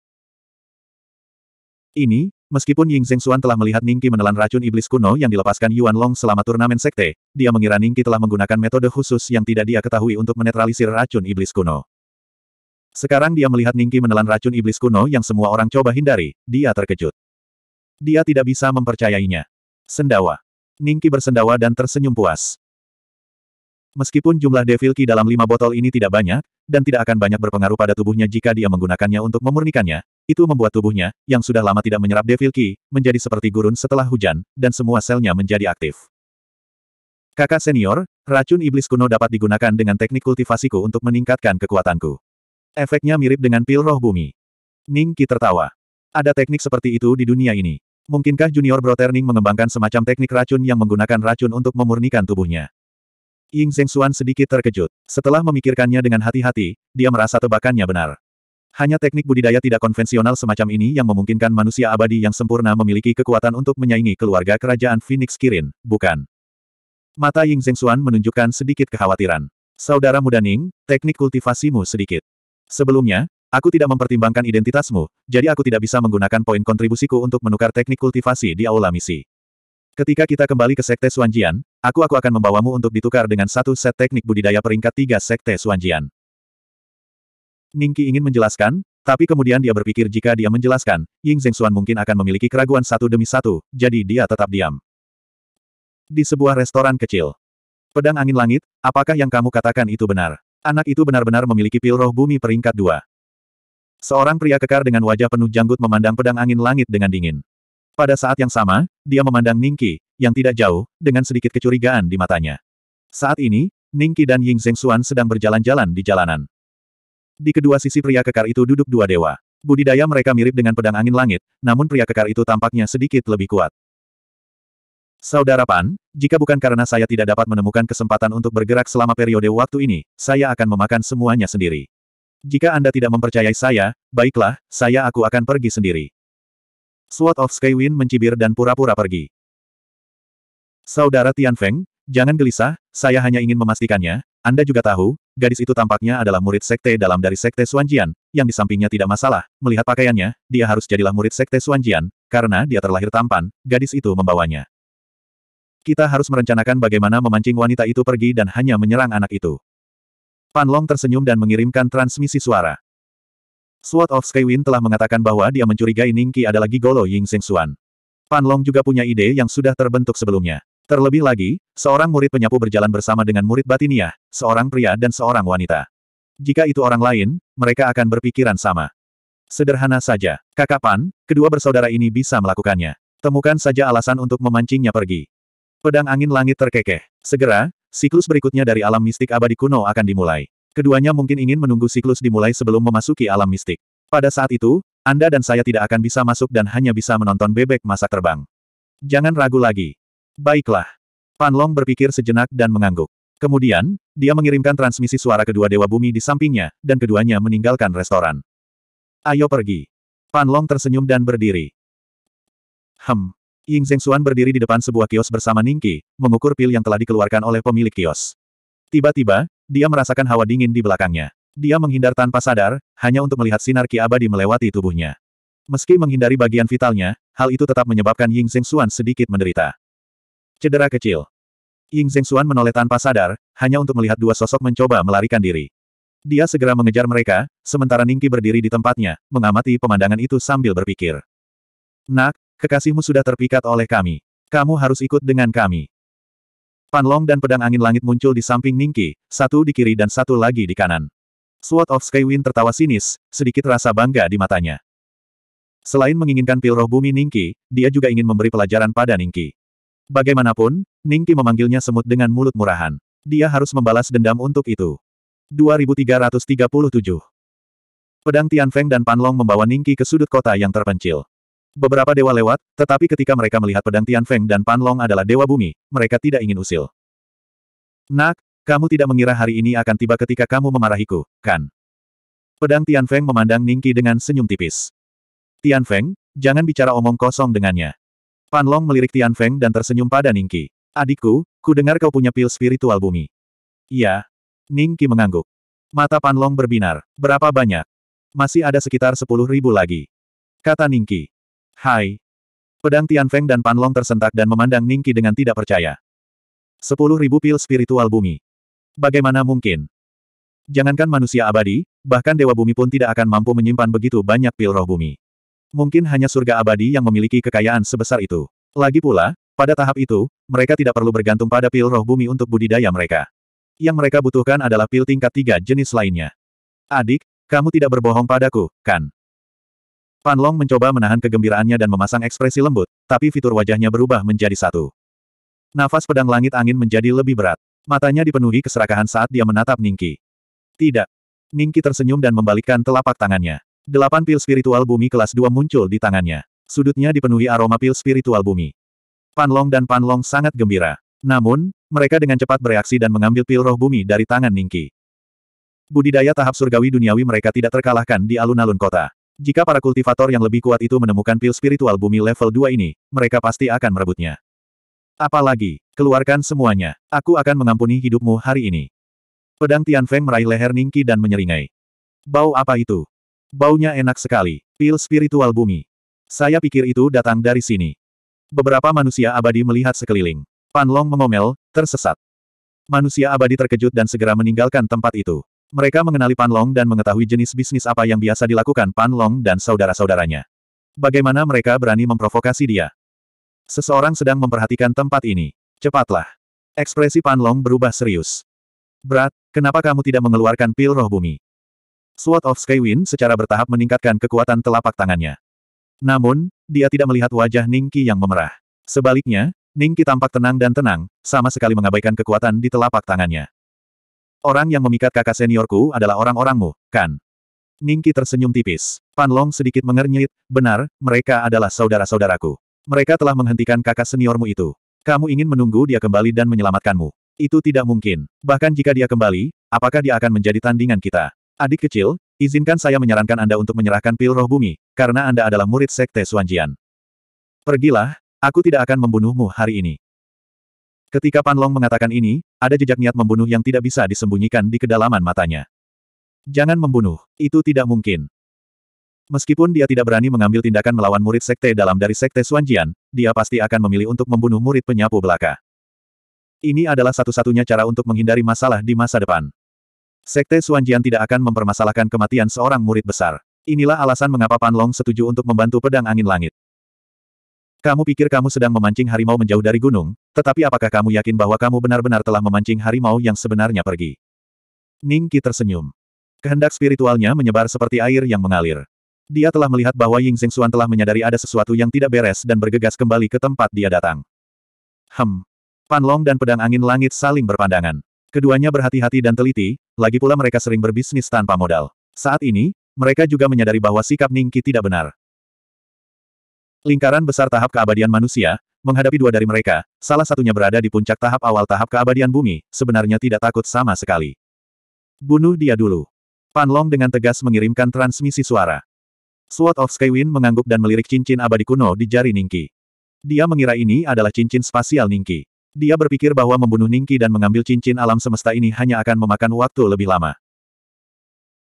Ini, meskipun Ying Xuan telah melihat Ningki menelan racun iblis kuno yang dilepaskan Yuan Long selama turnamen sekte, dia mengira Ningki telah menggunakan metode khusus yang tidak dia ketahui untuk menetralisir racun iblis kuno. Sekarang dia melihat Ningki menelan racun iblis kuno yang semua orang coba hindari, dia terkejut. Dia tidak bisa mempercayainya. Sendawa. Ningki bersendawa dan tersenyum puas. Meskipun jumlah Devil Ki dalam lima botol ini tidak banyak, dan tidak akan banyak berpengaruh pada tubuhnya jika dia menggunakannya untuk memurnikannya, itu membuat tubuhnya, yang sudah lama tidak menyerap Devil Ki, menjadi seperti gurun setelah hujan, dan semua selnya menjadi aktif. Kakak senior, racun iblis kuno dapat digunakan dengan teknik kultivasiku untuk meningkatkan kekuatanku. Efeknya mirip dengan pil roh bumi. Ning Qi tertawa. Ada teknik seperti itu di dunia ini. Mungkinkah junior Brother Ning mengembangkan semacam teknik racun yang menggunakan racun untuk memurnikan tubuhnya? Ying Xuan sedikit terkejut. Setelah memikirkannya dengan hati-hati, dia merasa tebakannya benar. Hanya teknik budidaya tidak konvensional semacam ini yang memungkinkan manusia abadi yang sempurna memiliki kekuatan untuk menyaingi keluarga kerajaan Phoenix Kirin, bukan? Mata Ying Xuan menunjukkan sedikit kekhawatiran. Saudara muda Ning, teknik kultivasimu sedikit. Sebelumnya, aku tidak mempertimbangkan identitasmu, jadi aku tidak bisa menggunakan poin kontribusiku untuk menukar teknik kultivasi di aula misi. Ketika kita kembali ke Sekte Suanjian, aku aku akan membawamu untuk ditukar dengan satu set teknik budidaya peringkat tiga Sekte Suanjian. Ningki ingin menjelaskan, tapi kemudian dia berpikir jika dia menjelaskan, Ying Xuan mungkin akan memiliki keraguan satu demi satu, jadi dia tetap diam. Di sebuah restoran kecil. Pedang angin langit, apakah yang kamu katakan itu benar? Anak itu benar-benar memiliki pil roh bumi peringkat dua. Seorang pria kekar dengan wajah penuh janggut memandang pedang angin langit dengan dingin. Pada saat yang sama, dia memandang Ningki, yang tidak jauh, dengan sedikit kecurigaan di matanya. Saat ini, Ningki dan Ying Zengsuan sedang berjalan-jalan di jalanan. Di kedua sisi pria kekar itu duduk dua dewa. Budidaya mereka mirip dengan pedang angin langit, namun pria kekar itu tampaknya sedikit lebih kuat. Saudara Pan, jika bukan karena saya tidak dapat menemukan kesempatan untuk bergerak selama periode waktu ini, saya akan memakan semuanya sendiri. Jika Anda tidak mempercayai saya, baiklah, saya aku akan pergi sendiri. Sword of Skywind mencibir dan pura-pura pergi. Saudara Tian Feng, jangan gelisah, saya hanya ingin memastikannya, Anda juga tahu, gadis itu tampaknya adalah murid sekte dalam dari sekte Suanjian, yang di sampingnya tidak masalah, melihat pakaiannya, dia harus jadilah murid sekte Suanjian, karena dia terlahir tampan, gadis itu membawanya. Kita harus merencanakan bagaimana memancing wanita itu pergi dan hanya menyerang anak itu. Pan Long tersenyum dan mengirimkan transmisi suara. Sword of Skywind telah mengatakan bahwa dia mencurigai Ningqi adalah Gigolo Ying Xing Xuan. Pan Long juga punya ide yang sudah terbentuk sebelumnya. Terlebih lagi, seorang murid penyapu berjalan bersama dengan murid batiniah, seorang pria dan seorang wanita. Jika itu orang lain, mereka akan berpikiran sama. Sederhana saja, kakak Pan, kedua bersaudara ini bisa melakukannya. Temukan saja alasan untuk memancingnya pergi. Pedang angin langit terkekeh. Segera, siklus berikutnya dari alam mistik abadi kuno akan dimulai. Keduanya mungkin ingin menunggu siklus dimulai sebelum memasuki alam mistik. Pada saat itu, Anda dan saya tidak akan bisa masuk dan hanya bisa menonton bebek masa terbang. Jangan ragu lagi. Baiklah. Panlong berpikir sejenak dan mengangguk. Kemudian, dia mengirimkan transmisi suara kedua dewa bumi di sampingnya, dan keduanya meninggalkan restoran. Ayo pergi. Panlong tersenyum dan berdiri. Hem, Ying Zhengxuan berdiri di depan sebuah kios bersama Ningqi, mengukur pil yang telah dikeluarkan oleh pemilik kios. Tiba-tiba, dia merasakan hawa dingin di belakangnya. Dia menghindar tanpa sadar, hanya untuk melihat sinar Ki abadi melewati tubuhnya. Meski menghindari bagian vitalnya, hal itu tetap menyebabkan Ying Zhengxuan sedikit menderita. Cedera kecil. Ying Zhengxuan menoleh tanpa sadar, hanya untuk melihat dua sosok mencoba melarikan diri. Dia segera mengejar mereka, sementara Ningki berdiri di tempatnya, mengamati pemandangan itu sambil berpikir. Nak, Kekasihmu sudah terpikat oleh kami. Kamu harus ikut dengan kami. Panlong dan pedang angin langit muncul di samping Ningki, satu di kiri dan satu lagi di kanan. Sword of Skywind tertawa sinis, sedikit rasa bangga di matanya. Selain menginginkan pil roh bumi Ningki, dia juga ingin memberi pelajaran pada Ningki. Bagaimanapun, Ningki memanggilnya semut dengan mulut murahan. Dia harus membalas dendam untuk itu. 2337 Pedang Feng dan Panlong membawa Ningki ke sudut kota yang terpencil. Beberapa dewa lewat, tetapi ketika mereka melihat pedang Tian Feng dan Pan Long adalah dewa bumi, mereka tidak ingin usil. Nak, kamu tidak mengira hari ini akan tiba ketika kamu memarahiku, kan? Pedang Tian Feng memandang Ningki dengan senyum tipis. Tian Feng, jangan bicara omong kosong dengannya. Pan Long melirik Tian Feng dan tersenyum pada Ningki. Adikku, ku dengar kau punya pil spiritual bumi. Iya. Ningki mengangguk. Mata Pan Long berbinar. Berapa banyak? Masih ada sekitar sepuluh ribu lagi. Kata Ningki. Hai. Pedang Tian Feng dan Pan Long tersentak dan memandang Ningki dengan tidak percaya. Sepuluh ribu pil spiritual bumi. Bagaimana mungkin? Jangankan manusia abadi, bahkan dewa bumi pun tidak akan mampu menyimpan begitu banyak pil roh bumi. Mungkin hanya surga abadi yang memiliki kekayaan sebesar itu. Lagi pula, pada tahap itu, mereka tidak perlu bergantung pada pil roh bumi untuk budidaya mereka. Yang mereka butuhkan adalah pil tingkat tiga jenis lainnya. Adik, kamu tidak berbohong padaku, kan? Pan Long mencoba menahan kegembiraannya dan memasang ekspresi lembut, tapi fitur wajahnya berubah menjadi satu. Nafas pedang langit angin menjadi lebih berat. Matanya dipenuhi keserakahan saat dia menatap Ningki. Tidak. Ningki tersenyum dan membalikkan telapak tangannya. Delapan pil spiritual bumi kelas dua muncul di tangannya. Sudutnya dipenuhi aroma pil spiritual bumi. Panlong dan Panlong sangat gembira. Namun, mereka dengan cepat bereaksi dan mengambil pil roh bumi dari tangan Ningki. Budidaya tahap surgawi duniawi mereka tidak terkalahkan di alun-alun kota. Jika para kultivator yang lebih kuat itu menemukan pil spiritual bumi level 2 ini, mereka pasti akan merebutnya. Apalagi, keluarkan semuanya. Aku akan mengampuni hidupmu hari ini. Pedang Tian Feng meraih leher Ningki dan menyeringai. Bau apa itu? Baunya enak sekali. Pil spiritual bumi. Saya pikir itu datang dari sini. Beberapa manusia abadi melihat sekeliling. Pan Long mengomel, tersesat. Manusia abadi terkejut dan segera meninggalkan tempat itu. Mereka mengenali Pan Long dan mengetahui jenis bisnis apa yang biasa dilakukan Pan Long dan saudara-saudaranya. Bagaimana mereka berani memprovokasi dia? Seseorang sedang memperhatikan tempat ini. Cepatlah. Ekspresi Pan Long berubah serius. Berat, kenapa kamu tidak mengeluarkan pil roh bumi? Sword of Skywind secara bertahap meningkatkan kekuatan telapak tangannya. Namun, dia tidak melihat wajah Ningki yang memerah. Sebaliknya, Ningki tampak tenang dan tenang, sama sekali mengabaikan kekuatan di telapak tangannya. Orang yang memikat kakak seniorku adalah orang-orangmu, kan? Ningki tersenyum tipis. Panlong sedikit mengernyit, benar, mereka adalah saudara-saudaraku. Mereka telah menghentikan kakak seniormu itu. Kamu ingin menunggu dia kembali dan menyelamatkanmu. Itu tidak mungkin. Bahkan jika dia kembali, apakah dia akan menjadi tandingan kita? Adik kecil, izinkan saya menyarankan Anda untuk menyerahkan pil roh bumi, karena Anda adalah murid sekte Suanjian. Pergilah, aku tidak akan membunuhmu hari ini. Ketika Panlong mengatakan ini, ada jejak niat membunuh yang tidak bisa disembunyikan di kedalaman matanya. Jangan membunuh, itu tidak mungkin. Meskipun dia tidak berani mengambil tindakan melawan murid sekte dalam dari sekte Suanjian, dia pasti akan memilih untuk membunuh murid penyapu belaka. Ini adalah satu-satunya cara untuk menghindari masalah di masa depan. Sekte Suanjian tidak akan mempermasalahkan kematian seorang murid besar. Inilah alasan mengapa Panlong setuju untuk membantu pedang angin langit. Kamu pikir kamu sedang memancing harimau menjauh dari gunung, tetapi apakah kamu yakin bahwa kamu benar-benar telah memancing harimau yang sebenarnya pergi? Ningki tersenyum. Kehendak spiritualnya menyebar seperti air yang mengalir. Dia telah melihat bahwa Ying Xuan telah menyadari ada sesuatu yang tidak beres dan bergegas kembali ke tempat dia datang. Hem. Long dan pedang angin langit saling berpandangan. Keduanya berhati-hati dan teliti, lagi pula mereka sering berbisnis tanpa modal. Saat ini, mereka juga menyadari bahwa sikap Ningki tidak benar. Lingkaran besar tahap keabadian manusia, menghadapi dua dari mereka, salah satunya berada di puncak tahap awal tahap keabadian bumi, sebenarnya tidak takut sama sekali. Bunuh dia dulu. Panlong dengan tegas mengirimkan transmisi suara. Sword of Skywind mengangguk dan melirik cincin abadi kuno di jari Ningki. Dia mengira ini adalah cincin spasial Ningki. Dia berpikir bahwa membunuh Ningki dan mengambil cincin alam semesta ini hanya akan memakan waktu lebih lama.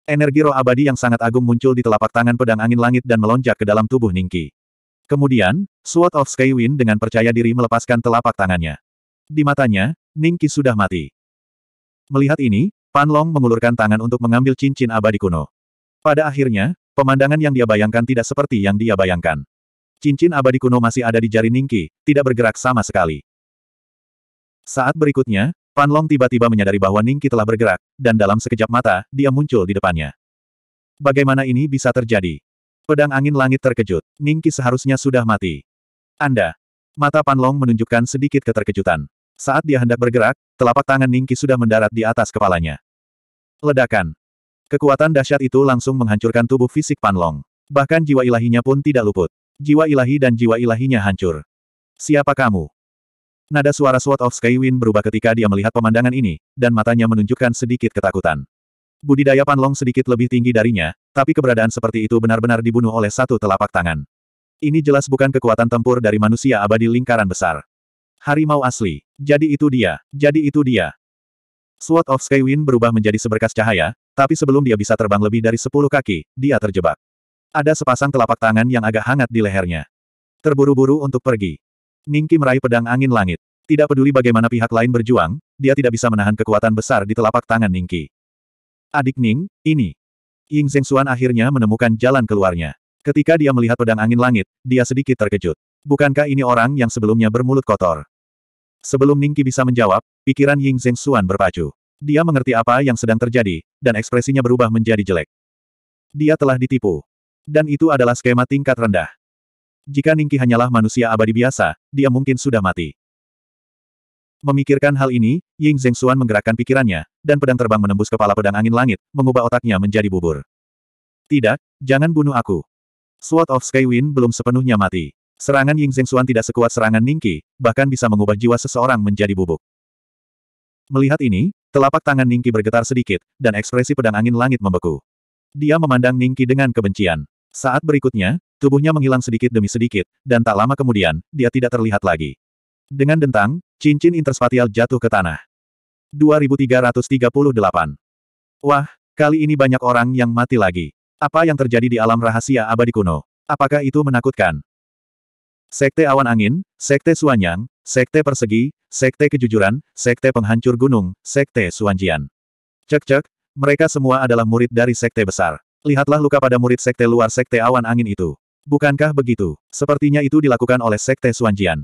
Energi roh abadi yang sangat agung muncul di telapak tangan pedang angin langit dan melonjak ke dalam tubuh Ningki. Kemudian, Sword of Skywind dengan percaya diri melepaskan telapak tangannya. Di matanya, Ningki sudah mati. Melihat ini, Pan Long mengulurkan tangan untuk mengambil cincin abadi kuno. Pada akhirnya, pemandangan yang dia bayangkan tidak seperti yang dia bayangkan. Cincin abadi kuno masih ada di jari Ningki, tidak bergerak sama sekali. Saat berikutnya, Pan Long tiba-tiba menyadari bahwa Ningki telah bergerak, dan dalam sekejap mata, dia muncul di depannya. Bagaimana ini bisa terjadi? Pedang angin langit terkejut. Ningki seharusnya sudah mati. Anda. Mata Panlong menunjukkan sedikit keterkejutan. Saat dia hendak bergerak, telapak tangan Ningki sudah mendarat di atas kepalanya. Ledakan. Kekuatan dahsyat itu langsung menghancurkan tubuh fisik Panlong. Bahkan jiwa ilahinya pun tidak luput. Jiwa ilahi dan jiwa ilahinya hancur. Siapa kamu? Nada suara Sword of Skywin berubah ketika dia melihat pemandangan ini, dan matanya menunjukkan sedikit ketakutan. Budidaya Panlong sedikit lebih tinggi darinya, tapi keberadaan seperti itu benar-benar dibunuh oleh satu telapak tangan. Ini jelas bukan kekuatan tempur dari manusia abadi lingkaran besar. Harimau asli. Jadi itu dia. Jadi itu dia. Sword of Skywind berubah menjadi seberkas cahaya, tapi sebelum dia bisa terbang lebih dari sepuluh kaki, dia terjebak. Ada sepasang telapak tangan yang agak hangat di lehernya. Terburu-buru untuk pergi. Ningki meraih pedang angin langit. Tidak peduli bagaimana pihak lain berjuang, dia tidak bisa menahan kekuatan besar di telapak tangan Ningki. Adik Ning, ini. Ying Xuan akhirnya menemukan jalan keluarnya. Ketika dia melihat pedang angin langit, dia sedikit terkejut. Bukankah ini orang yang sebelumnya bermulut kotor? Sebelum Ningki bisa menjawab, pikiran Ying Xuan berpacu. Dia mengerti apa yang sedang terjadi, dan ekspresinya berubah menjadi jelek. Dia telah ditipu. Dan itu adalah skema tingkat rendah. Jika Ningki hanyalah manusia abadi biasa, dia mungkin sudah mati. Memikirkan hal ini, Ying Zheng Xuan menggerakkan pikirannya, dan pedang terbang menembus kepala pedang angin langit, mengubah otaknya menjadi bubur. Tidak, jangan bunuh aku. Sword of Skywind belum sepenuhnya mati. Serangan Ying Zheng Xuan tidak sekuat serangan Ningqi, bahkan bisa mengubah jiwa seseorang menjadi bubuk. Melihat ini, telapak tangan Ningqi bergetar sedikit, dan ekspresi pedang angin langit membeku. Dia memandang Ningqi dengan kebencian. Saat berikutnya, tubuhnya menghilang sedikit demi sedikit, dan tak lama kemudian, dia tidak terlihat lagi. Dengan dentang, cincin interspatial jatuh ke tanah. 2338. Wah, kali ini banyak orang yang mati lagi. Apa yang terjadi di alam rahasia abadi kuno? Apakah itu menakutkan? Sekte Awan Angin, Sekte Suanyang, Sekte Persegi, Sekte Kejujuran, Sekte Penghancur Gunung, Sekte Suanjian. Cek-cek, mereka semua adalah murid dari Sekte Besar. Lihatlah luka pada murid Sekte luar Sekte Awan Angin itu. Bukankah begitu? Sepertinya itu dilakukan oleh Sekte Suanjian.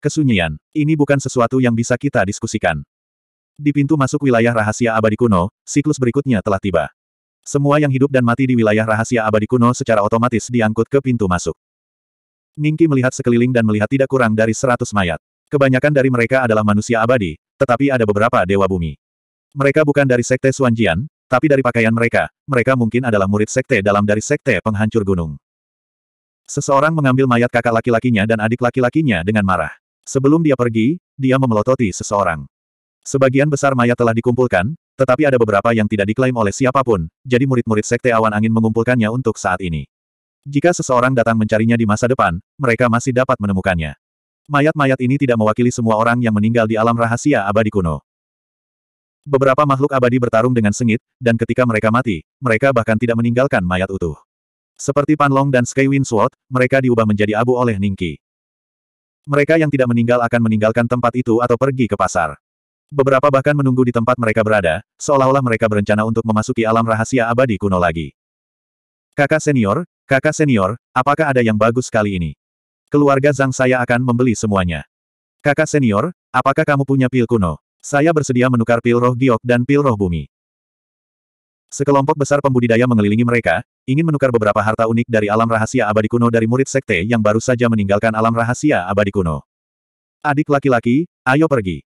Kesunyian. Ini bukan sesuatu yang bisa kita diskusikan. Di pintu masuk wilayah rahasia abadi kuno, siklus berikutnya telah tiba. Semua yang hidup dan mati di wilayah rahasia abadi kuno secara otomatis diangkut ke pintu masuk. Ningki melihat sekeliling dan melihat tidak kurang dari seratus mayat. Kebanyakan dari mereka adalah manusia abadi, tetapi ada beberapa dewa bumi. Mereka bukan dari sekte Suanjian, tapi dari pakaian mereka, mereka mungkin adalah murid sekte dalam dari sekte penghancur gunung. Seseorang mengambil mayat kakak laki-lakinya dan adik laki-lakinya dengan marah. Sebelum dia pergi, dia memelototi seseorang. Sebagian besar mayat telah dikumpulkan, tetapi ada beberapa yang tidak diklaim oleh siapapun, jadi murid-murid Sekte Awan Angin mengumpulkannya untuk saat ini. Jika seseorang datang mencarinya di masa depan, mereka masih dapat menemukannya. Mayat-mayat ini tidak mewakili semua orang yang meninggal di alam rahasia abadi kuno. Beberapa makhluk abadi bertarung dengan sengit, dan ketika mereka mati, mereka bahkan tidak meninggalkan mayat utuh. Seperti Panlong dan Skywind Sword, mereka diubah menjadi abu oleh Ningki. Mereka yang tidak meninggal akan meninggalkan tempat itu atau pergi ke pasar. Beberapa bahkan menunggu di tempat mereka berada, seolah-olah mereka berencana untuk memasuki alam rahasia abadi kuno lagi. Kakak senior, kakak senior, apakah ada yang bagus kali ini? Keluarga Zhang saya akan membeli semuanya. Kakak senior, apakah kamu punya pil kuno? Saya bersedia menukar pil roh giok dan pil roh bumi. Sekelompok besar pembudidaya mengelilingi mereka, ingin menukar beberapa harta unik dari alam rahasia abadi kuno dari murid sekte yang baru saja meninggalkan alam rahasia abadi kuno. Adik laki-laki, ayo pergi.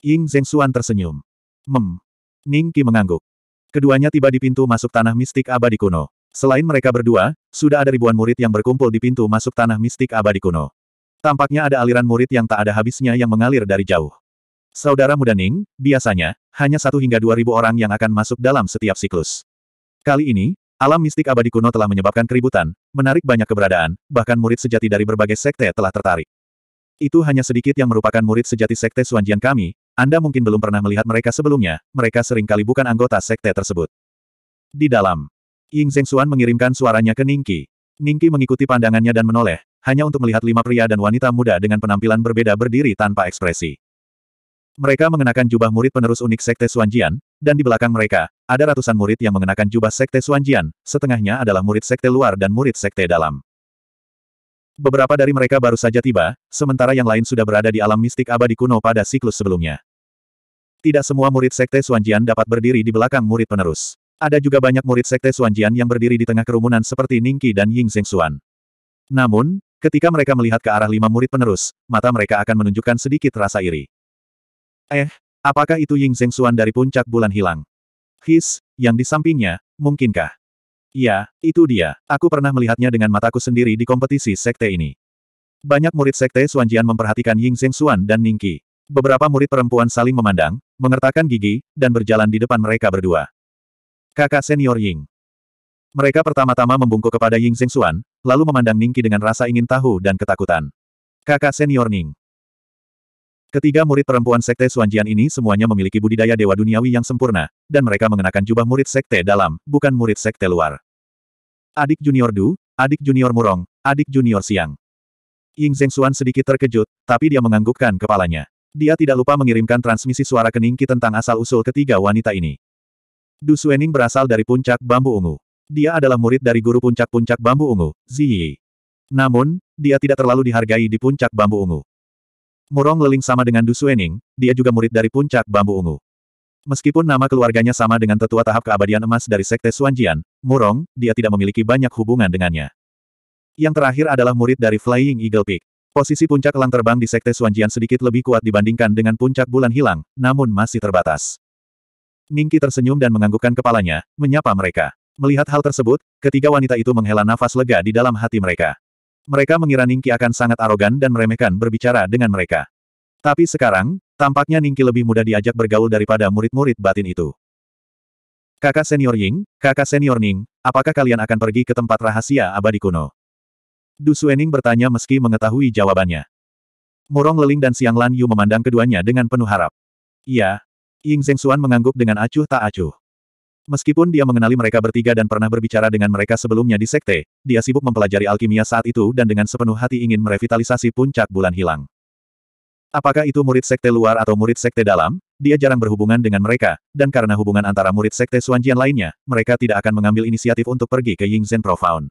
Ying Zhengxuan tersenyum. Mem. Ning Qi mengangguk. Keduanya tiba di pintu masuk tanah mistik abadi kuno. Selain mereka berdua, sudah ada ribuan murid yang berkumpul di pintu masuk tanah mistik abadi kuno. Tampaknya ada aliran murid yang tak ada habisnya yang mengalir dari jauh. Saudara muda Ning, biasanya, hanya satu hingga dua ribu orang yang akan masuk dalam setiap siklus. Kali ini, alam mistik abadi kuno telah menyebabkan keributan, menarik banyak keberadaan, bahkan murid sejati dari berbagai sekte telah tertarik. Itu hanya sedikit yang merupakan murid sejati sekte Suanjian kami, Anda mungkin belum pernah melihat mereka sebelumnya, mereka seringkali bukan anggota sekte tersebut. Di dalam, Ying Xuan mengirimkan suaranya ke Ningqi. Ningqi mengikuti pandangannya dan menoleh, hanya untuk melihat lima pria dan wanita muda dengan penampilan berbeda berdiri tanpa ekspresi. Mereka mengenakan jubah murid penerus unik Sekte Suanjian, dan di belakang mereka, ada ratusan murid yang mengenakan jubah Sekte Suanjian, setengahnya adalah murid Sekte luar dan murid Sekte dalam. Beberapa dari mereka baru saja tiba, sementara yang lain sudah berada di alam mistik abadi kuno pada siklus sebelumnya. Tidak semua murid Sekte Suanjian dapat berdiri di belakang murid penerus. Ada juga banyak murid Sekte Suanjian yang berdiri di tengah kerumunan seperti Ningki dan Ying Zhengxuan. Namun, ketika mereka melihat ke arah lima murid penerus, mata mereka akan menunjukkan sedikit rasa iri. Eh, apakah itu Ying Zheng Xuan dari puncak bulan hilang? His, yang di sampingnya, mungkinkah? Ya, itu dia. Aku pernah melihatnya dengan mataku sendiri di kompetisi sekte ini. Banyak murid sekte Suanjian memperhatikan Ying Zheng Xuan dan Qi. Beberapa murid perempuan saling memandang, mengertakkan gigi, dan berjalan di depan mereka berdua. Kakak senior Ying. Mereka pertama-tama membungkuk kepada Ying Zheng Xuan, lalu memandang Qi dengan rasa ingin tahu dan ketakutan. Kakak senior Ning. Ketiga murid perempuan Sekte Suanjian ini semuanya memiliki budidaya dewa duniawi yang sempurna, dan mereka mengenakan jubah murid Sekte dalam, bukan murid Sekte luar. Adik junior Du, adik junior Murong, adik junior Siang. Ying Xuan sedikit terkejut, tapi dia menganggukkan kepalanya. Dia tidak lupa mengirimkan transmisi suara ke Ningki tentang asal-usul ketiga wanita ini. Du Suening berasal dari puncak bambu ungu. Dia adalah murid dari guru puncak-puncak bambu ungu, Ziyi. Namun, dia tidak terlalu dihargai di puncak bambu ungu. Murong Leling sama dengan Du Suening, dia juga murid dari puncak bambu ungu. Meskipun nama keluarganya sama dengan tetua tahap keabadian emas dari Sekte Suanjian, Murong, dia tidak memiliki banyak hubungan dengannya. Yang terakhir adalah murid dari Flying Eagle Peak. Posisi puncak elang terbang di Sekte Suanjian sedikit lebih kuat dibandingkan dengan puncak bulan hilang, namun masih terbatas. Ningki tersenyum dan menganggukkan kepalanya, menyapa mereka. Melihat hal tersebut, ketiga wanita itu menghela nafas lega di dalam hati mereka mereka mengira Ningki akan sangat arogan dan meremehkan berbicara dengan mereka. Tapi sekarang, tampaknya Ningki lebih mudah diajak bergaul daripada murid-murid batin itu. Kakak senior Ying, kakak senior Ning, apakah kalian akan pergi ke tempat rahasia abadi kuno? Du Suening bertanya meski mengetahui jawabannya. Murong Leling dan Siang Lan Yu memandang keduanya dengan penuh harap. Iya. Ying Zhengxuan mengangguk dengan acuh tak acuh. Meskipun dia mengenali mereka bertiga dan pernah berbicara dengan mereka sebelumnya di sekte, dia sibuk mempelajari alkimia saat itu dan dengan sepenuh hati ingin merevitalisasi puncak bulan hilang. Apakah itu murid sekte luar atau murid sekte dalam, dia jarang berhubungan dengan mereka, dan karena hubungan antara murid sekte Suanjian lainnya, mereka tidak akan mengambil inisiatif untuk pergi ke Yingzhen Profound.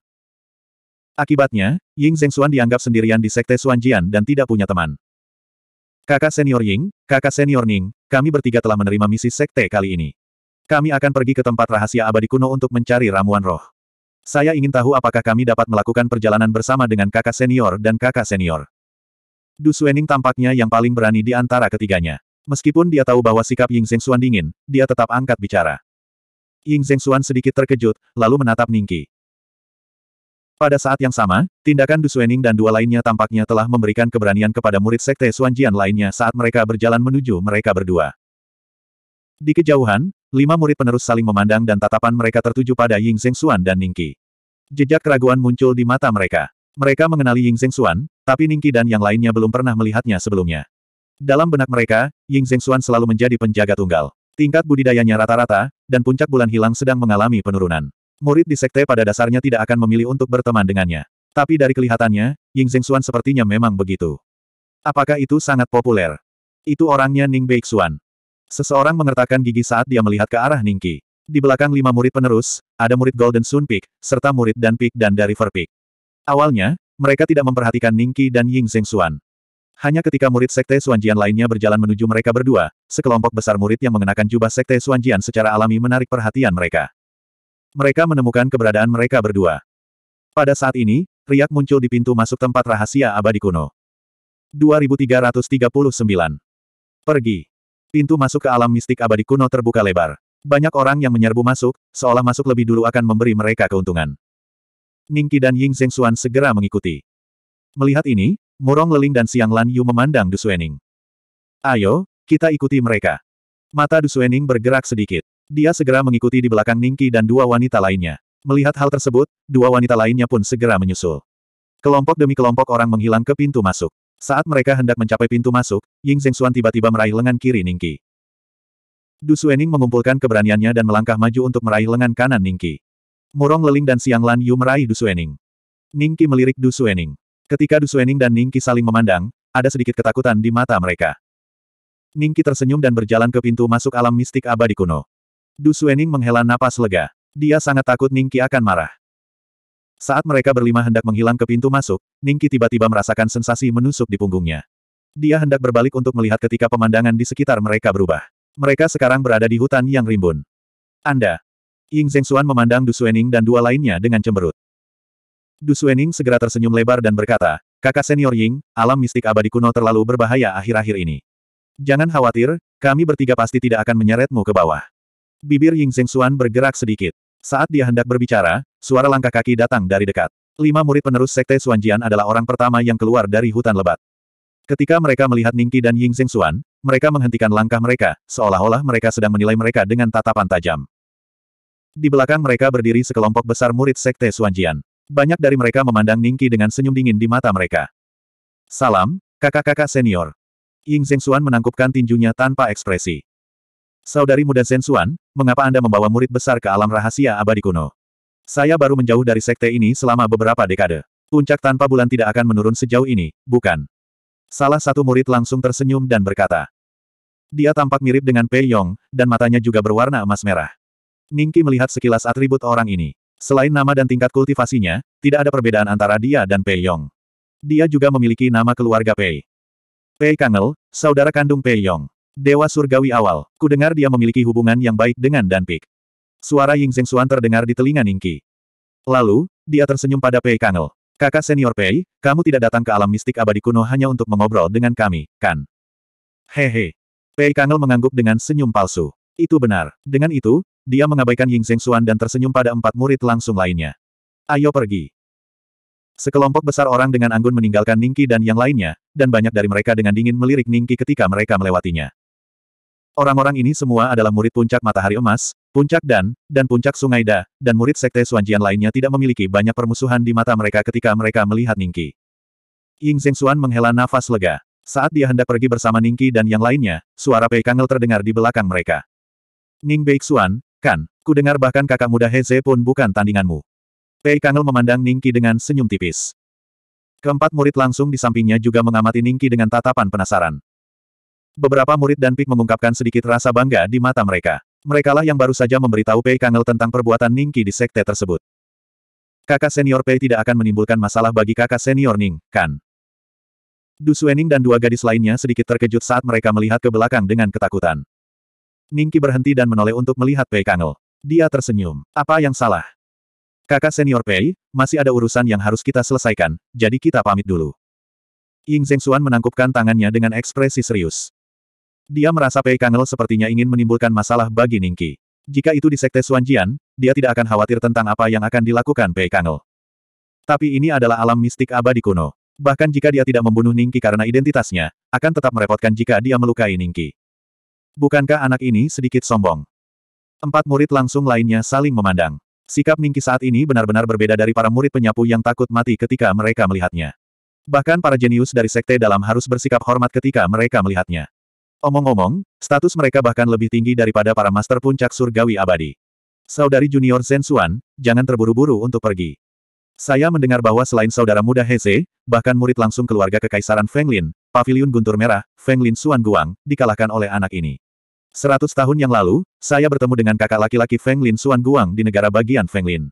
Akibatnya, Ying Suan dianggap sendirian di sekte Suanjian dan tidak punya teman. Kakak senior Ying, kakak senior Ning, kami bertiga telah menerima misi sekte kali ini. Kami akan pergi ke tempat rahasia abadi kuno untuk mencari ramuan roh. Saya ingin tahu apakah kami dapat melakukan perjalanan bersama dengan kakak senior dan kakak senior. Du Suening tampaknya yang paling berani di antara ketiganya. Meskipun dia tahu bahwa sikap Ying Xuan dingin, dia tetap angkat bicara. Ying Xuan sedikit terkejut, lalu menatap Ningki. Pada saat yang sama, tindakan Du Suening dan dua lainnya tampaknya telah memberikan keberanian kepada murid sekte Suanjian lainnya saat mereka berjalan menuju mereka berdua. Di kejauhan, Lima murid penerus saling memandang dan tatapan mereka tertuju pada Ying Xuan dan Ningqi. Jejak keraguan muncul di mata mereka. Mereka mengenali Ying Xuan, tapi Ningqi dan yang lainnya belum pernah melihatnya sebelumnya. Dalam benak mereka, Ying Xuan selalu menjadi penjaga tunggal. Tingkat budidayanya rata-rata, dan puncak bulan hilang sedang mengalami penurunan. Murid di sekte pada dasarnya tidak akan memilih untuk berteman dengannya. Tapi dari kelihatannya, Ying Xuan sepertinya memang begitu. Apakah itu sangat populer? Itu orangnya Ning Bei Xuan. Seseorang mengertakkan gigi saat dia melihat ke arah Ningki. Di belakang lima murid penerus, ada murid Golden Sun Peak, serta murid Dan Peak dan dari River Peak. Awalnya, mereka tidak memperhatikan Ningki dan Ying Zeng Xuan. Hanya ketika murid Sekte Suanjian lainnya berjalan menuju mereka berdua, sekelompok besar murid yang mengenakan jubah Sekte Suanjian secara alami menarik perhatian mereka. Mereka menemukan keberadaan mereka berdua. Pada saat ini, riak muncul di pintu masuk tempat rahasia abadi kuno. 2339. Pergi. Pintu masuk ke alam mistik abadi kuno terbuka lebar. Banyak orang yang menyerbu masuk, seolah masuk lebih dulu akan memberi mereka keuntungan. Ningki dan Ying Xuan segera mengikuti. Melihat ini, Murong Leling dan Siang Lan Yu memandang Dusuening. Ayo, kita ikuti mereka. Mata Dusuening bergerak sedikit. Dia segera mengikuti di belakang Ningki dan dua wanita lainnya. Melihat hal tersebut, dua wanita lainnya pun segera menyusul. Kelompok demi kelompok orang menghilang ke pintu masuk. Saat mereka hendak mencapai pintu masuk, Ying Zhengxuan tiba-tiba meraih lengan kiri Ningki. Du Suening mengumpulkan keberaniannya dan melangkah maju untuk meraih lengan kanan Ningki. Murong Leling dan Siang Lan Yu meraih Du Suening. Ningki melirik Du Suening. Ketika Du Suening dan Ningki saling memandang, ada sedikit ketakutan di mata mereka. Ningki tersenyum dan berjalan ke pintu masuk alam mistik abadi kuno. Du Suening menghela napas lega. Dia sangat takut Ningki akan marah. Saat mereka berlima hendak menghilang ke pintu masuk, Ningki tiba-tiba merasakan sensasi menusuk di punggungnya. Dia hendak berbalik untuk melihat ketika pemandangan di sekitar mereka berubah. Mereka sekarang berada di hutan yang rimbun. Anda. Ying Zhengxuan memandang Du Suening dan dua lainnya dengan cemberut. Du Suening segera tersenyum lebar dan berkata, Kakak senior Ying, alam mistik abadi kuno terlalu berbahaya akhir-akhir ini. Jangan khawatir, kami bertiga pasti tidak akan menyeretmu ke bawah. Bibir Ying Zhengxuan bergerak sedikit. Saat dia hendak berbicara, suara langkah kaki datang dari dekat. Lima murid penerus Sekte Suanjian adalah orang pertama yang keluar dari hutan lebat. Ketika mereka melihat Ningki dan Ying Xuan, mereka menghentikan langkah mereka, seolah-olah mereka sedang menilai mereka dengan tatapan tajam. Di belakang mereka berdiri sekelompok besar murid Sekte Suanjian. Banyak dari mereka memandang Ningki dengan senyum dingin di mata mereka. Salam, kakak-kakak senior. Ying Xuan menangkupkan tinjunya tanpa ekspresi. Saudari muda Zensuan, mengapa Anda membawa murid besar ke alam rahasia abadi kuno? Saya baru menjauh dari sekte ini selama beberapa dekade. Puncak tanpa bulan tidak akan menurun sejauh ini, bukan? Salah satu murid langsung tersenyum dan berkata. Dia tampak mirip dengan Pei Yong, dan matanya juga berwarna emas merah. Ningki melihat sekilas atribut orang ini. Selain nama dan tingkat kultivasinya, tidak ada perbedaan antara dia dan Pei Yong. Dia juga memiliki nama keluarga Pei. Pei Kangel, saudara kandung Pei Yong. Dewa Surgawi awal, ku dengar dia memiliki hubungan yang baik dengan Danpik. Suara Ying Zheng Xuan terdengar di telinga Ningki. Lalu, dia tersenyum pada Pei Kangel. Kakak senior Pei, kamu tidak datang ke alam mistik abadi kuno hanya untuk mengobrol dengan kami, kan? Hehe. Pei Kangel mengangguk dengan senyum palsu. Itu benar. Dengan itu, dia mengabaikan Ying Zheng Xuan dan tersenyum pada empat murid langsung lainnya. Ayo pergi. Sekelompok besar orang dengan anggun meninggalkan Ningki dan yang lainnya, dan banyak dari mereka dengan dingin melirik Ningki ketika mereka melewatinya. Orang-orang ini semua adalah murid puncak matahari emas, puncak Dan, dan puncak Sungai Da, dan murid sekte Suanjian lainnya tidak memiliki banyak permusuhan di mata mereka ketika mereka melihat Ningki. Ying Xuan menghela nafas lega. Saat dia hendak pergi bersama Ningki dan yang lainnya, suara Pei Kangel terdengar di belakang mereka. Ning Xuan, kan, ku dengar bahkan kakak muda Heze pun bukan tandinganmu. Pei Kangel memandang Ningki dengan senyum tipis. Keempat murid langsung di sampingnya juga mengamati Ningki dengan tatapan penasaran. Beberapa murid dan Pik mengungkapkan sedikit rasa bangga di mata mereka. Merekalah yang baru saja memberitahu Pei Kangel tentang perbuatan Ningki di sekte tersebut. Kakak senior Pei tidak akan menimbulkan masalah bagi kakak senior Ning, kan? Du Suening dan dua gadis lainnya sedikit terkejut saat mereka melihat ke belakang dengan ketakutan. Ningki berhenti dan menoleh untuk melihat Pei Kangel. Dia tersenyum. Apa yang salah? Kakak senior Pei, masih ada urusan yang harus kita selesaikan, jadi kita pamit dulu. Ying Zhengxuan menangkupkan tangannya dengan ekspresi serius. Dia merasa Pei Kangel sepertinya ingin menimbulkan masalah bagi Ningki. Jika itu di Sekte Suanjian, dia tidak akan khawatir tentang apa yang akan dilakukan Pei Kangel. Tapi ini adalah alam mistik abadi kuno. Bahkan jika dia tidak membunuh Ningki karena identitasnya, akan tetap merepotkan jika dia melukai Ningki. Bukankah anak ini sedikit sombong? Empat murid langsung lainnya saling memandang. Sikap Ningki saat ini benar-benar berbeda dari para murid penyapu yang takut mati ketika mereka melihatnya. Bahkan para jenius dari sekte dalam harus bersikap hormat ketika mereka melihatnya. Omong-omong, status mereka bahkan lebih tinggi daripada para master puncak surgawi abadi. Saudari junior Zhen Suan, jangan terburu-buru untuk pergi. Saya mendengar bahwa selain saudara muda Heze, bahkan murid langsung keluarga kekaisaran Fenglin, Paviliun Guntur Merah, Fenglin Suan Guang, dikalahkan oleh anak ini. Seratus tahun yang lalu, saya bertemu dengan kakak laki-laki Fenglin Suan Guang di negara bagian Fenglin.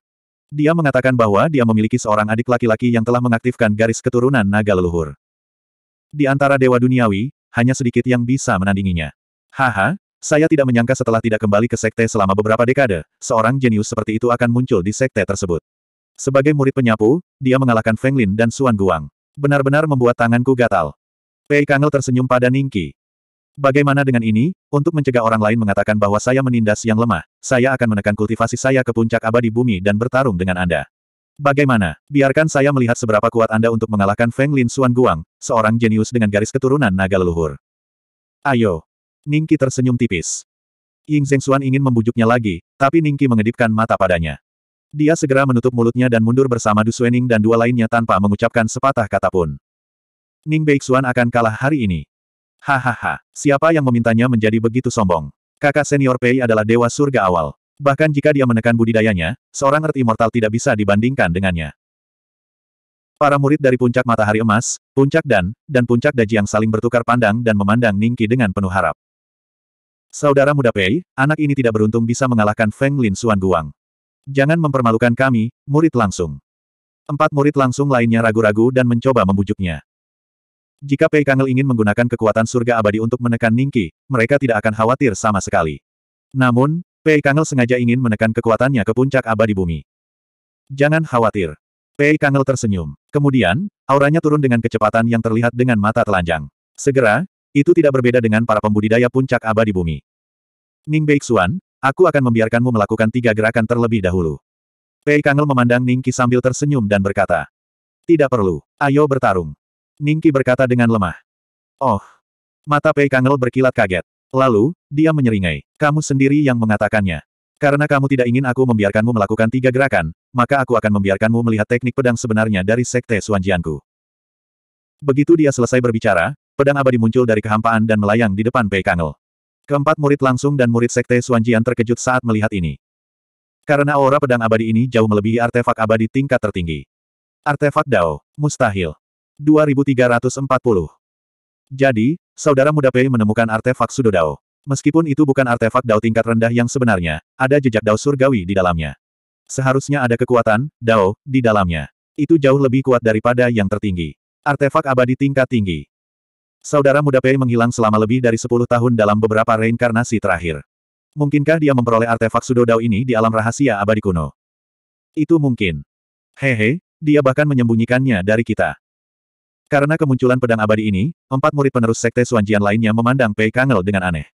Dia mengatakan bahwa dia memiliki seorang adik laki-laki yang telah mengaktifkan garis keturunan naga leluhur. Di antara dewa duniawi, hanya sedikit yang bisa menandinginya. Haha, saya tidak menyangka setelah tidak kembali ke sekte selama beberapa dekade, seorang jenius seperti itu akan muncul di sekte tersebut. Sebagai murid penyapu, dia mengalahkan Feng Lin dan Suan Guang. Benar-benar membuat tanganku gatal. Pei Kangel tersenyum pada Ningki. Bagaimana dengan ini? Untuk mencegah orang lain mengatakan bahwa saya menindas yang lemah, saya akan menekan kultivasi saya ke puncak abadi bumi dan bertarung dengan Anda. Bagaimana? Biarkan saya melihat seberapa kuat Anda untuk mengalahkan Feng Lin Xuan Guang, seorang jenius dengan garis keturunan naga leluhur. Ayo. Ningki tersenyum tipis. Ying Zheng Xuan ingin membujuknya lagi, tapi Ningki mengedipkan mata padanya. Dia segera menutup mulutnya dan mundur bersama Du Suening dan dua lainnya tanpa mengucapkan sepatah kata pun. Ning Beixuan akan kalah hari ini. Hahaha, siapa yang memintanya menjadi begitu sombong? Kakak senior Pei adalah dewa surga awal. Bahkan jika dia menekan budidayanya, seorang Earth Immortal tidak bisa dibandingkan dengannya. Para murid dari puncak matahari emas, puncak dan, dan puncak daji yang saling bertukar pandang dan memandang Ningki dengan penuh harap. Saudara muda Pei, anak ini tidak beruntung bisa mengalahkan Feng Lin Suan Guang. Jangan mempermalukan kami, murid langsung. Empat murid langsung lainnya ragu-ragu dan mencoba membujuknya. Jika Pei Kangel ingin menggunakan kekuatan surga abadi untuk menekan Ningki, mereka tidak akan khawatir sama sekali. Namun, Pei Kangel sengaja ingin menekan kekuatannya ke puncak abadi bumi. Jangan khawatir. Pei Kangel tersenyum. Kemudian, auranya turun dengan kecepatan yang terlihat dengan mata telanjang. Segera, itu tidak berbeda dengan para pembudidaya puncak abadi bumi. Ning Beixuan, aku akan membiarkanmu melakukan tiga gerakan terlebih dahulu. Pei Kangel memandang Ning Ningki sambil tersenyum dan berkata. Tidak perlu, ayo bertarung. Ning Ningki berkata dengan lemah. Oh. Mata Pei Kangel berkilat kaget. Lalu, dia menyeringai. Kamu sendiri yang mengatakannya. Karena kamu tidak ingin aku membiarkanmu melakukan tiga gerakan, maka aku akan membiarkanmu melihat teknik pedang sebenarnya dari Sekte Suanjianku. Begitu dia selesai berbicara, pedang abadi muncul dari kehampaan dan melayang di depan Pei Kangel. Keempat murid langsung dan murid Sekte Suanjian terkejut saat melihat ini. Karena aura pedang abadi ini jauh melebihi artefak abadi tingkat tertinggi. Artefak Dao, mustahil. 2340. Jadi, Saudara muda Pei menemukan artefak Sudodao. Meskipun itu bukan artefak Dao tingkat rendah yang sebenarnya, ada jejak Dao surgawi di dalamnya. Seharusnya ada kekuatan, Dao, di dalamnya. Itu jauh lebih kuat daripada yang tertinggi. Artefak abadi tingkat tinggi. Saudara muda Pei menghilang selama lebih dari 10 tahun dalam beberapa reinkarnasi terakhir. Mungkinkah dia memperoleh artefak Sudodao ini di alam rahasia abadi kuno? Itu mungkin. Hehe, dia bahkan menyembunyikannya dari kita. Karena kemunculan pedang abadi ini, empat murid penerus Sekte Suanjian lainnya memandang Pei Kangel dengan aneh.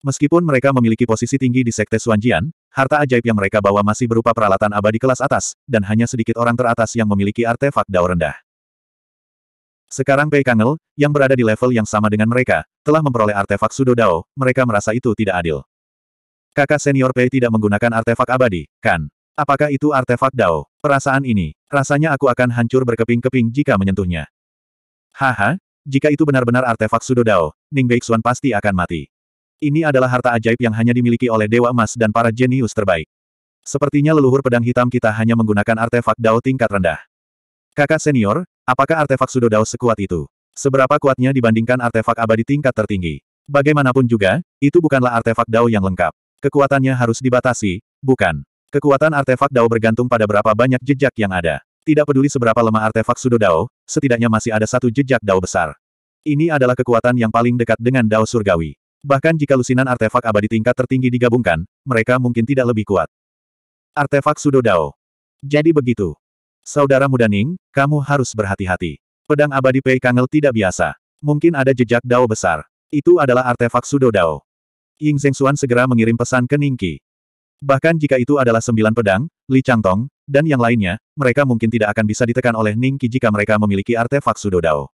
Meskipun mereka memiliki posisi tinggi di Sekte Suanjian, harta ajaib yang mereka bawa masih berupa peralatan abadi kelas atas, dan hanya sedikit orang teratas yang memiliki artefak dao rendah. Sekarang Pei Kangel, yang berada di level yang sama dengan mereka, telah memperoleh artefak Sudo Dao, mereka merasa itu tidak adil. Kakak senior Pei tidak menggunakan artefak abadi, kan? Apakah itu artefak Dao? Perasaan ini, rasanya aku akan hancur berkeping-keping jika menyentuhnya. Haha, jika itu benar-benar artefak Sudo Dao, Ning Beixuan pasti akan mati. Ini adalah harta ajaib yang hanya dimiliki oleh Dewa Emas dan para jenius terbaik. Sepertinya leluhur pedang hitam kita hanya menggunakan artefak Dao tingkat rendah. Kakak senior, apakah artefak Sudo Dao sekuat itu? Seberapa kuatnya dibandingkan artefak abadi tingkat tertinggi? Bagaimanapun juga, itu bukanlah artefak Dao yang lengkap. Kekuatannya harus dibatasi, bukan? Kekuatan artefak Dao bergantung pada berapa banyak jejak yang ada. Tidak peduli seberapa lemah artefak Sudo Dao, setidaknya masih ada satu jejak Dao besar. Ini adalah kekuatan yang paling dekat dengan Dao Surgawi. Bahkan jika lusinan artefak abadi tingkat tertinggi digabungkan, mereka mungkin tidak lebih kuat. Artefak Sudo Dao. Jadi begitu. Saudara muda Ning, kamu harus berhati-hati. Pedang abadi Pei Kangel tidak biasa. Mungkin ada jejak Dao besar. Itu adalah artefak Sudo Dao. Ying Zhengxuan segera mengirim pesan ke Ningqi. Bahkan jika itu adalah sembilan pedang, Li Changtong, dan yang lainnya, mereka mungkin tidak akan bisa ditekan oleh Ning Qi jika mereka memiliki artefak Sudo Dao.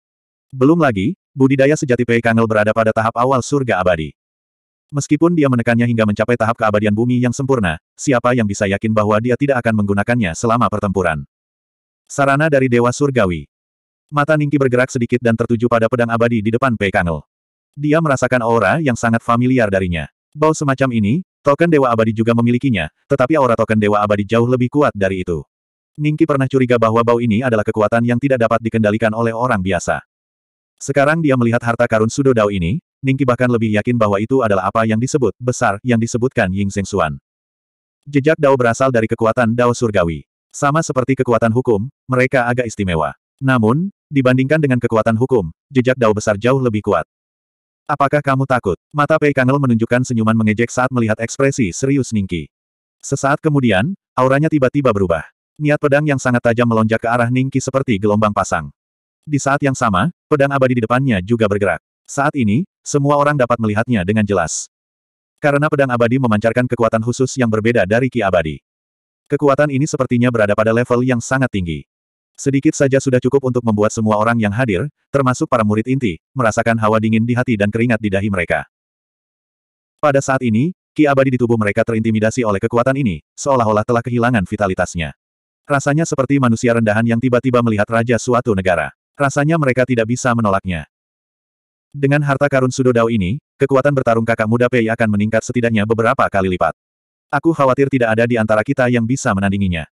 Belum lagi, budidaya sejati Pei Kangel berada pada tahap awal surga abadi. Meskipun dia menekannya hingga mencapai tahap keabadian bumi yang sempurna, siapa yang bisa yakin bahwa dia tidak akan menggunakannya selama pertempuran? Sarana dari Dewa Surgawi. Mata Ningki bergerak sedikit dan tertuju pada pedang abadi di depan Pei Kangel. Dia merasakan aura yang sangat familiar darinya. Bau semacam ini, Token Dewa Abadi juga memilikinya, tetapi aura token Dewa Abadi jauh lebih kuat dari itu. Ningki pernah curiga bahwa bau ini adalah kekuatan yang tidak dapat dikendalikan oleh orang biasa. Sekarang dia melihat harta karun Sudo Dao ini, Ningki bahkan lebih yakin bahwa itu adalah apa yang disebut besar yang disebutkan Ying Seng Xuan. Jejak Dao berasal dari kekuatan Dao Surgawi. Sama seperti kekuatan hukum, mereka agak istimewa. Namun, dibandingkan dengan kekuatan hukum, jejak Dao besar jauh lebih kuat. Apakah kamu takut? Mata Pei Kangel menunjukkan senyuman mengejek saat melihat ekspresi serius Ningki. Sesaat kemudian, auranya tiba-tiba berubah. Niat pedang yang sangat tajam melonjak ke arah Ningki seperti gelombang pasang. Di saat yang sama, pedang abadi di depannya juga bergerak. Saat ini, semua orang dapat melihatnya dengan jelas. Karena pedang abadi memancarkan kekuatan khusus yang berbeda dari ki abadi. Kekuatan ini sepertinya berada pada level yang sangat tinggi. Sedikit saja sudah cukup untuk membuat semua orang yang hadir, termasuk para murid inti, merasakan hawa dingin di hati dan keringat di dahi mereka. Pada saat ini, ki abadi di tubuh mereka terintimidasi oleh kekuatan ini, seolah-olah telah kehilangan vitalitasnya. Rasanya seperti manusia rendahan yang tiba-tiba melihat raja suatu negara. Rasanya mereka tidak bisa menolaknya. Dengan harta karun Sudodao ini, kekuatan bertarung kakak muda Pei akan meningkat setidaknya beberapa kali lipat. Aku khawatir tidak ada di antara kita yang bisa menandinginya.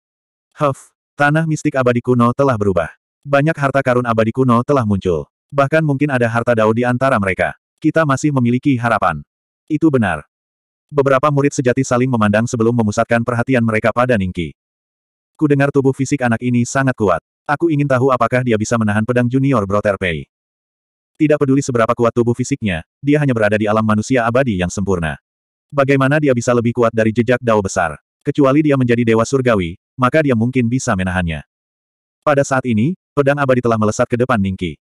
Huff, Tanah mistik abadi kuno telah berubah. Banyak harta karun abadi kuno telah muncul. Bahkan mungkin ada harta dao di antara mereka. Kita masih memiliki harapan. Itu benar. Beberapa murid sejati saling memandang sebelum memusatkan perhatian mereka pada Ningki. Ku dengar tubuh fisik anak ini sangat kuat. Aku ingin tahu apakah dia bisa menahan pedang junior Brother Pei. Tidak peduli seberapa kuat tubuh fisiknya, dia hanya berada di alam manusia abadi yang sempurna. Bagaimana dia bisa lebih kuat dari jejak dao besar? Kecuali dia menjadi dewa surgawi, maka dia mungkin bisa menahannya. Pada saat ini, pedang abadi telah melesat ke depan Ningki.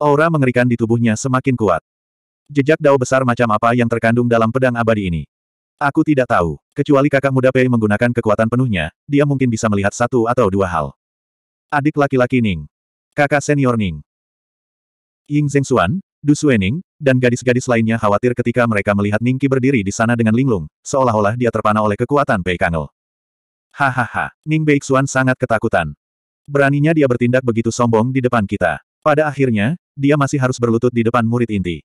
Aura mengerikan di tubuhnya semakin kuat. Jejak dao besar macam apa yang terkandung dalam pedang abadi ini? Aku tidak tahu. Kecuali kakak muda Pei menggunakan kekuatan penuhnya, dia mungkin bisa melihat satu atau dua hal. Adik laki-laki Ning. Kakak senior Ning. Ying Zhengxuan, Du Suening, dan gadis-gadis lainnya khawatir ketika mereka melihat Ningki berdiri di sana dengan linglung, seolah-olah dia terpana oleh kekuatan Pei Kangel. Hahaha, Ning Beixuan sangat ketakutan. Beraninya dia bertindak begitu sombong di depan kita. Pada akhirnya, dia masih harus berlutut di depan murid inti.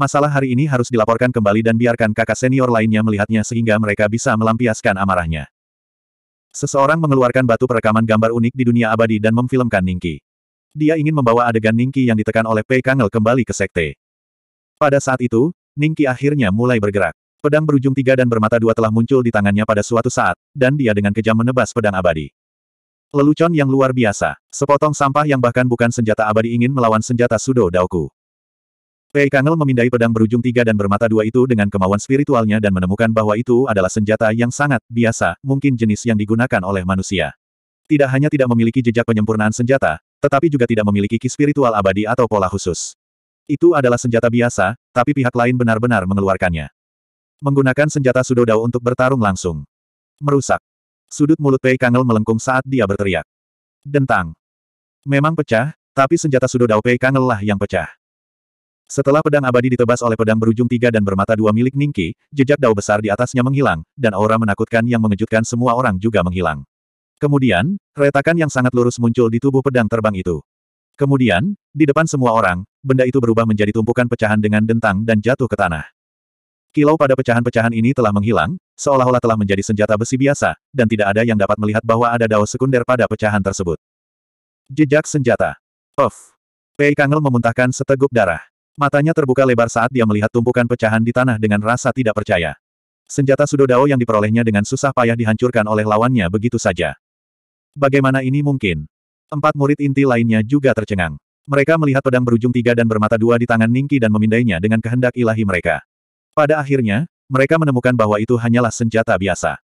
Masalah hari ini harus dilaporkan kembali dan biarkan kakak senior lainnya melihatnya sehingga mereka bisa melampiaskan amarahnya. Seseorang mengeluarkan batu perekaman gambar unik di dunia abadi dan memfilmkan Ningki. Dia ingin membawa adegan Ningki yang ditekan oleh Pei Kangel kembali ke sekte. Pada saat itu, Ningki akhirnya mulai bergerak. Pedang berujung tiga dan bermata dua telah muncul di tangannya pada suatu saat, dan dia dengan kejam menebas pedang abadi. Lelucon yang luar biasa, sepotong sampah yang bahkan bukan senjata abadi ingin melawan senjata Sudo Daoku. Pei Kangel memindai pedang berujung tiga dan bermata dua itu dengan kemauan spiritualnya dan menemukan bahwa itu adalah senjata yang sangat biasa, mungkin jenis yang digunakan oleh manusia. Tidak hanya tidak memiliki jejak penyempurnaan senjata, tetapi juga tidak memiliki ki spiritual abadi atau pola khusus. Itu adalah senjata biasa, tapi pihak lain benar-benar mengeluarkannya menggunakan senjata sudodao untuk bertarung langsung. Merusak. Sudut mulut Pei Kangel melengkung saat dia berteriak. Dentang. Memang pecah, tapi senjata sudodao Pei Kangel lah yang pecah. Setelah pedang abadi ditebas oleh pedang berujung tiga dan bermata dua milik Ningki, jejak dao besar di atasnya menghilang, dan aura menakutkan yang mengejutkan semua orang juga menghilang. Kemudian, retakan yang sangat lurus muncul di tubuh pedang terbang itu. Kemudian, di depan semua orang, benda itu berubah menjadi tumpukan pecahan dengan dentang dan jatuh ke tanah. Kilau pada pecahan-pecahan ini telah menghilang, seolah-olah telah menjadi senjata besi biasa, dan tidak ada yang dapat melihat bahwa ada dao sekunder pada pecahan tersebut. Jejak senjata. Off. Pei Kangel memuntahkan seteguk darah. Matanya terbuka lebar saat dia melihat tumpukan pecahan di tanah dengan rasa tidak percaya. Senjata Sudodao yang diperolehnya dengan susah payah dihancurkan oleh lawannya begitu saja. Bagaimana ini mungkin? Empat murid inti lainnya juga tercengang. Mereka melihat pedang berujung tiga dan bermata dua di tangan Ningki dan memindainya dengan kehendak ilahi mereka. Pada akhirnya, mereka menemukan bahwa itu hanyalah senjata biasa.